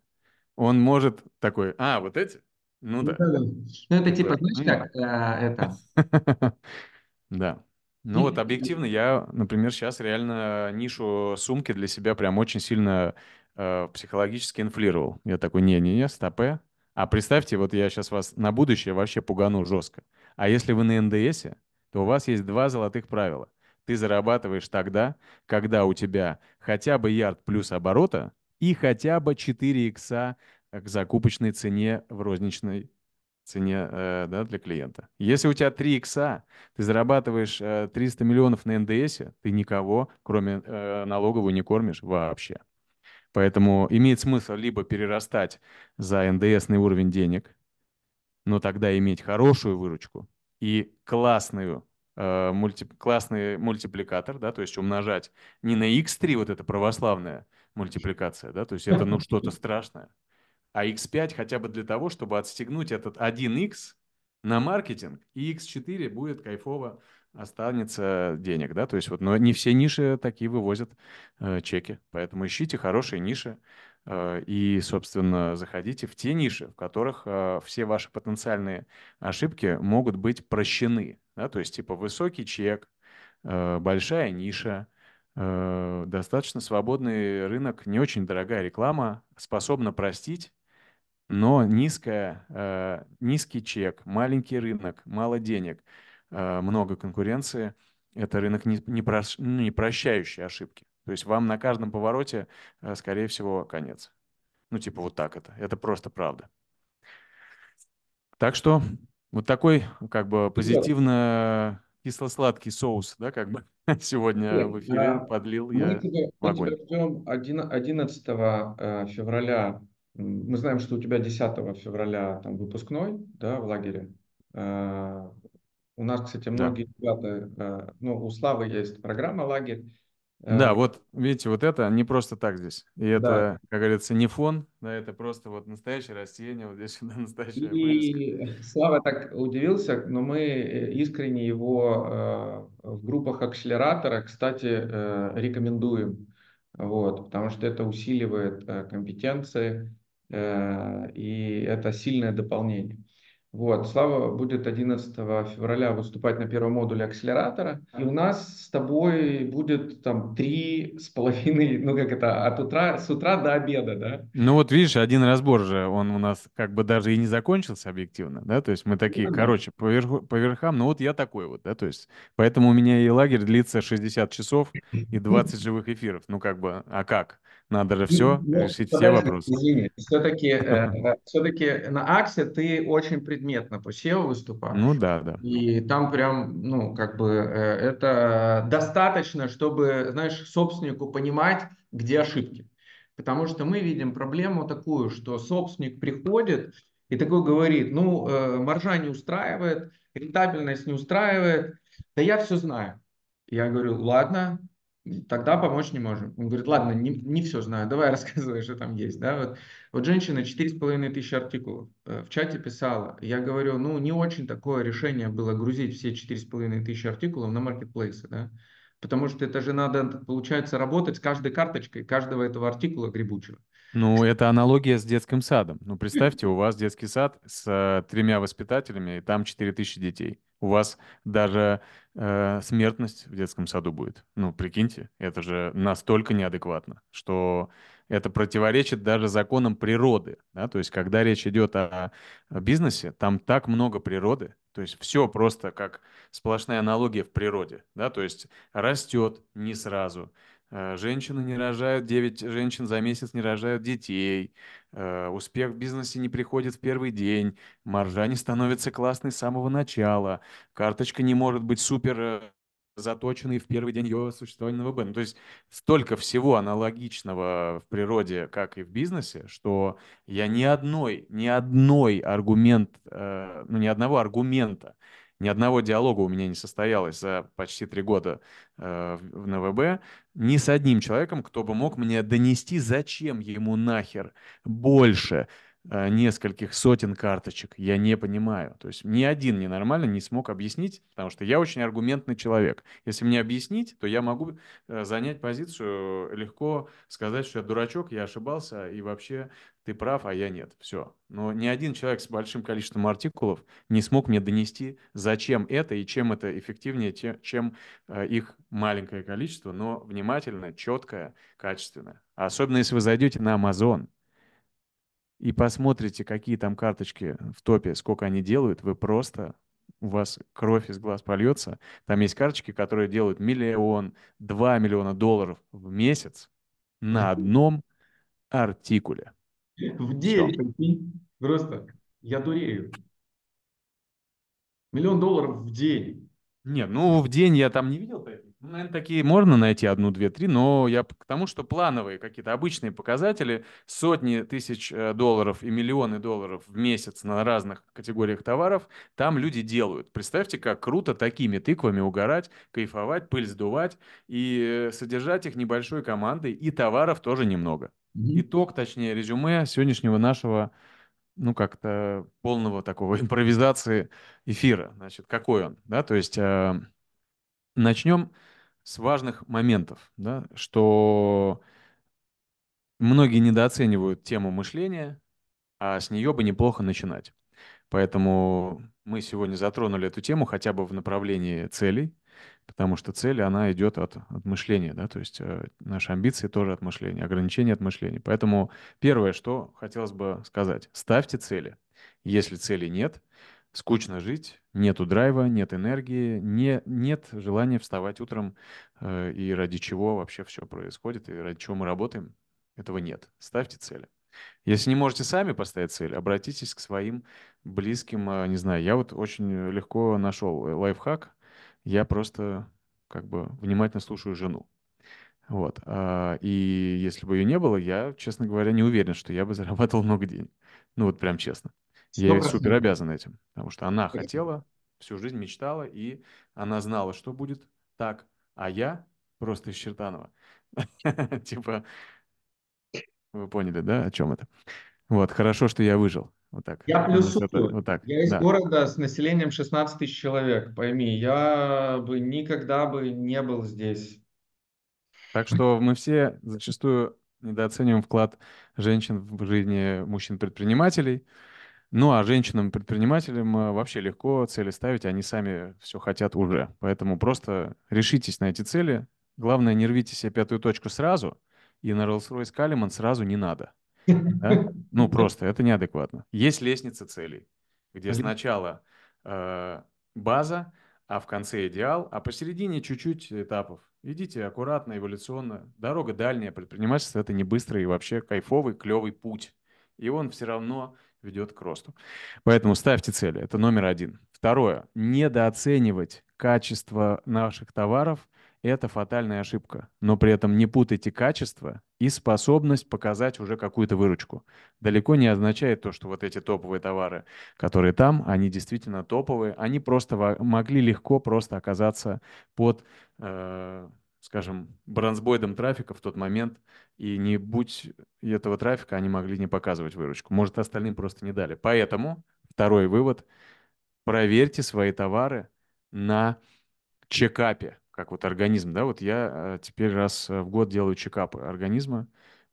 он может такой, а, вот эти? Ну, ну да. Ну это типа, ну да. знаешь, э, как это... <laughs> Да. Ну вот объективно я, например, сейчас реально нишу сумки для себя прям очень сильно э, психологически инфлировал. Я такой, не-не-не, стопе. А представьте, вот я сейчас вас на будущее вообще пугану жестко. А если вы на НДС, то у вас есть два золотых правила. Ты зарабатываешь тогда, когда у тебя хотя бы ярд плюс оборота и хотя бы 4 икса Э, к закупочной цене в розничной цене э, да, для клиента. Если у тебя 3 икса, ты зарабатываешь э, 300 миллионов на НДС, ты никого, кроме э, налогового, не кормишь вообще. Поэтому имеет смысл либо перерастать за НДСный уровень денег, но тогда иметь хорошую выручку и классную э, мульти, классный мультипликатор, да, то есть умножать не на x3 вот эта православная мультипликация, да, то есть это ну что-то страшное, а X5 хотя бы для того, чтобы отстегнуть этот 1X на маркетинг, и X4 будет кайфово, останется денег, да, то есть вот, но не все ниши такие вывозят э, чеки, поэтому ищите хорошие ниши э, и, собственно, заходите в те ниши, в которых э, все ваши потенциальные ошибки могут быть прощены, да, то есть типа высокий чек, э, большая ниша, э, достаточно свободный рынок, не очень дорогая реклама, способна простить но низкая, э, низкий чек, маленький рынок, мало денег, э, много конкуренции – это рынок не, прощ, ну, не прощающий ошибки. То есть вам на каждом повороте, э, скорее всего, конец. Ну, типа вот так это. Это просто правда. Так что вот такой как бы позитивно кисло-сладкий соус, да, как бы <laughs> сегодня Нет, в эфире а, подлил мы я тебя, в огонь. Мы тебя ждем 11 февраля мы знаем, что у тебя 10 февраля там выпускной, да, в лагере. А, у нас, кстати, многие да. ребята, а, ну, у Славы есть программа «Лагерь». А. Да, вот видите, вот это не просто так здесь. И это, да. как говорится, не фон, да, это просто вот настоящее растение, вот здесь <laughs> да, настоящее. И поиска. Слава так удивился, но мы э, искренне его в группах акселератора, кстати, э, рекомендуем. Вот, потому что это усиливает э, компетенции, Э, и это сильное дополнение. Вот. Слава будет 11 февраля выступать на первом модуле акселератора. И у нас с тобой будет там три с половиной, ну как это, от утра, с утра до обеда, да? Ну вот видишь, один разбор же, он у нас как бы даже и не закончился объективно, да? То есть мы такие, да, короче, по, верху, по верхам, ну вот я такой вот, да? То есть поэтому у меня и лагерь длится 60 часов и 20 <laughs> живых эфиров. Ну как бы, а как? Надо же все, Нет, ну, ну, решить все вопросы. Извини, все-таки, э, э все-таки на Аксе ты очень предметно по SEO выступаешь. Ну да, да. И там прям, ну, как бы, э, это достаточно, чтобы, знаешь, собственнику понимать, где ошибки. Потому что мы видим проблему такую, что собственник приходит и такой говорит, ну, э, маржа не устраивает, рентабельность не устраивает, да я все знаю. Я говорю, ладно, тогда помочь не можем. Он говорит, ладно, не, не все знаю, <laughs> давай рассказывай, что там есть. Да, вот, вот женщина 4,5 тысячи артикулов э, в чате писала. Я говорю, ну не очень такое решение было грузить все 4,5 тысячи артикулов на маркетплейсы, да, потому что это же надо, получается, работать с каждой карточкой каждого этого артикула грибучего. Ну, это аналогия с детским садом. Ну, представьте, у вас детский сад с э, тремя воспитателями, и там тысячи детей. У вас даже э, смертность в детском саду будет. Ну, прикиньте, это же настолько неадекватно, что это противоречит даже законам природы. Да? То есть, когда речь идет о, о бизнесе, там так много природы, то есть все просто как сплошная аналогия в природе. Да? То есть растет не сразу, Э, женщины не рожают, 9 женщин за месяц не рожают детей. Э, успех в бизнесе не приходит в первый день. Маржа не становится классной с самого начала. Карточка не может быть супер э, заточенный в первый день ее существования на ВБ. Ну, то есть столько всего аналогичного в природе, как и в бизнесе, что я ни одной, ни одной аргумент, ну, ни одного аргумента ни одного диалога у меня не состоялось за почти три года э, в НВБ ни с одним человеком, кто бы мог мне донести, зачем ему нахер больше э, нескольких сотен карточек. Я не понимаю. То есть ни один ненормально не смог объяснить, потому что я очень аргументный человек. Если мне объяснить, то я могу э, занять позицию, легко сказать, что я дурачок, я ошибался и вообще ты прав, а я нет. Все. Но ни один человек с большим количеством артикулов не смог мне донести, зачем это и чем это эффективнее, чем э, их маленькое количество, но внимательное, четкое, качественное. Особенно если вы зайдете на Amazon и посмотрите, какие там карточки в топе, сколько они делают, вы просто у вас кровь из глаз польется. Там есть карточки, которые делают миллион, два миллиона долларов в месяц на одном артикуле. В день Просто я дурею. Миллион долларов в день. Не, ну в день я там не видел таких. Ну, наверное, такие можно найти одну, две, три, но я к тому, что плановые какие-то обычные показатели, сотни тысяч э, долларов и миллионы долларов в месяц на разных категориях товаров, там люди делают. Представьте, как круто такими тыквами угорать, кайфовать, пыль сдувать и э, содержать их небольшой командой, и товаров тоже немного итог, точнее, резюме сегодняшнего нашего, ну, как-то полного такого <laughs> импровизации эфира. Значит, какой он, да, то есть э, начнем с важных моментов, да, что многие недооценивают тему мышления, а с нее бы неплохо начинать. Поэтому мы сегодня затронули эту тему хотя бы в направлении целей – потому что цель, она идет от, от мышления, да, то есть э, наши амбиции тоже от мышления, ограничения от мышления. Поэтому первое, что хотелось бы сказать, ставьте цели. Если цели нет, скучно жить, нету драйва, нет энергии, не, нет желания вставать утром, э, и ради чего вообще все происходит, и ради чего мы работаем, этого нет. Ставьте цели. Если не можете сами поставить цель, обратитесь к своим близким, э, не знаю, я вот очень э, легко нашел э, лайфхак, я просто как бы внимательно слушаю жену. Вот. А, и если бы ее не было, я, честно говоря, не уверен, что я бы <laughs> зарабатывал много денег. Ну вот прям честно. 100%. Я ей супер обязан этим, потому что она хотела, всю жизнь мечтала, и она знала, что будет так, а я просто из Чертанова. <laughs> Типа, вы поняли, да, о чем это? Вот, хорошо, что я выжил. Вот так. Я плюсую. вот так. Я из да. города с населением 16 тысяч человек, пойми. Я бы никогда бы не был здесь. Так что мы все зачастую недооцениваем вклад женщин в жизни мужчин-предпринимателей. Ну а женщинам-предпринимателям э, вообще легко цели ставить, они сами все хотят уже. Поэтому просто решитесь на эти цели. Главное, не рвите себе пятую точку сразу, и на Rolls-Royce Калиман сразу не надо. Да? <laughs> Ну, просто это неадекватно. Есть лестница целей, где сначала э, база, а в конце идеал, а посередине чуть-чуть этапов. Идите аккуратно, эволюционно. Дорога дальняя, предпринимательство – это не быстрый и вообще кайфовый, клевый путь. И он все равно ведет к росту. Поэтому ставьте цели. Это номер один. Второе. Недооценивать качество наших товаров это фатальная ошибка. Но при этом не путайте качество и способность показать уже какую-то выручку. Далеко не означает то, что вот эти топовые товары, которые там, они действительно топовые, они просто могли легко просто оказаться под, э, скажем, бронзбойдом трафика в тот момент, и не будь этого трафика, они могли не показывать выручку. Может, остальным просто не дали. Поэтому второй вывод – проверьте свои товары на чекапе как вот организм, да, вот я э, теперь раз э, в год делаю чекапы организма,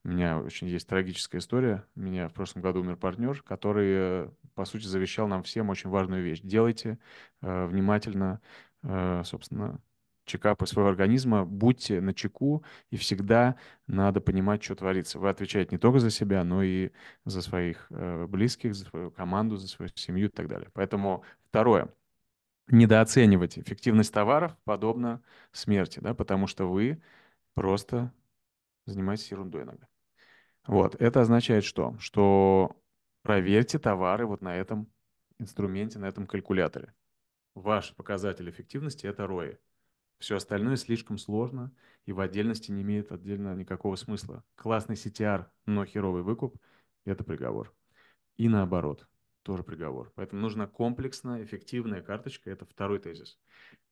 у меня очень есть трагическая история. У меня в прошлом году умер партнер, который, э, по сути, завещал нам всем очень важную вещь. Делайте э, внимательно, э, собственно, чекапы своего организма, будьте на чеку, и всегда надо понимать, что творится. Вы отвечаете не только за себя, но и за своих э, близких, за свою команду, за свою семью и так далее. Поэтому второе — недооценивать эффективность товаров, подобно смерти, да, потому что вы просто занимаетесь ерундой иногда. Вот, это означает что? Что проверьте товары вот на этом инструменте, на этом калькуляторе. Ваш показатель эффективности – это ROI. Все остальное слишком сложно и в отдельности не имеет отдельно никакого смысла. Классный CTR, но херовый выкуп – это приговор. И наоборот – тоже приговор. Поэтому нужна комплексная, эффективная карточка. Это второй тезис.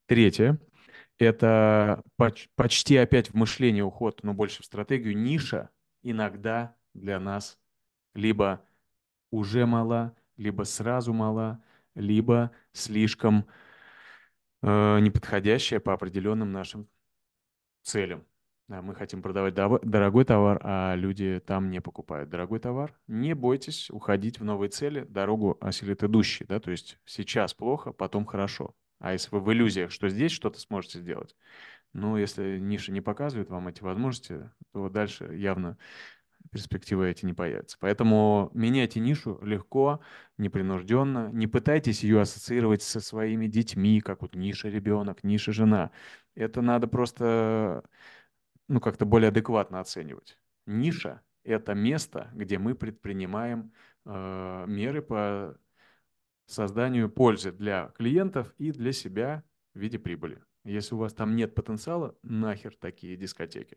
Третье – это поч- почти опять в мышление уход, но больше в стратегию. Ниша иногда для нас либо уже мала, либо сразу мала, либо слишком э, неподходящая по определенным нашим целям. А, мы хотим продавать дорогой товар, а люди там не покупают дорогой товар. Не бойтесь уходить в новые цели, дорогу осилит идущий, да, то есть сейчас плохо, потом хорошо. А если вы в иллюзиях, что здесь что-то сможете сделать, ну, если ниша не показывает вам эти возможности, то дальше явно перспективы эти не появятся. Поэтому меняйте нишу легко, непринужденно. Не пытайтесь ее ассоциировать со своими детьми, как вот ниша ребенок, ниша жена. Это надо просто ну, как-то более адекватно оценивать. Ниша – это место, где мы предпринимаем э, меры по созданию пользы для клиентов и для себя в виде прибыли. Если у вас там нет потенциала, нахер такие дискотеки.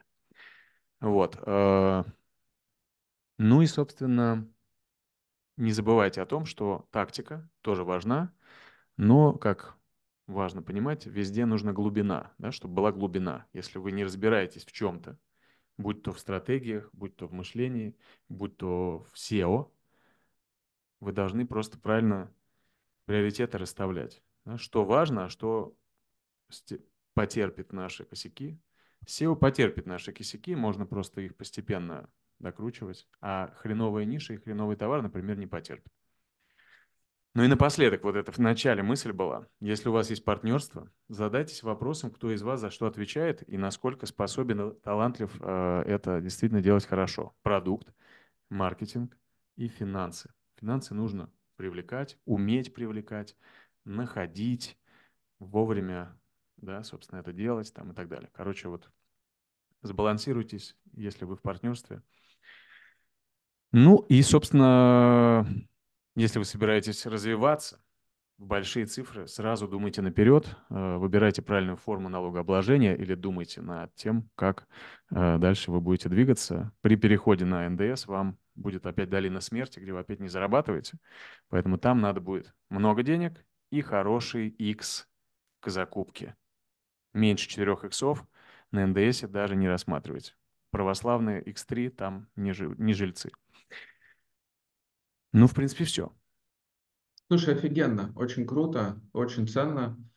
Вот. Э, ну и, собственно, не забывайте о том, что тактика тоже важна, но, как важно понимать, везде нужна глубина, да, чтобы была глубина. Если вы не разбираетесь в чем-то, будь то в стратегиях, будь то в мышлении, будь то в SEO, вы должны просто правильно приоритеты расставлять. Да, что важно, а что потерпит наши косяки. SEO потерпит наши косяки, можно просто их постепенно докручивать, а хреновые ниши, и хреновый товар, например, не потерпит. Ну и напоследок, вот это в начале мысль была. Если у вас есть партнерство, задайтесь вопросом, кто из вас за что отвечает и насколько способен талантлив э, это действительно делать хорошо. Продукт, маркетинг и финансы. Финансы нужно привлекать, уметь привлекать, находить, вовремя, да, собственно, это делать там и так далее. Короче, вот сбалансируйтесь, если вы в партнерстве. Ну и, собственно, если вы собираетесь развиваться, в большие цифры, сразу думайте наперед, э, выбирайте правильную форму налогообложения или думайте над тем, как э, дальше вы будете двигаться. При переходе на НДС вам будет опять долина смерти, где вы опять не зарабатываете. Поэтому там надо будет много денег и хороший X к закупке. Меньше 4 иксов на НДС даже не рассматривайте. Православные X3 там не, жильцы. Ну, в принципе, все. Слушай, офигенно, очень круто, очень ценно.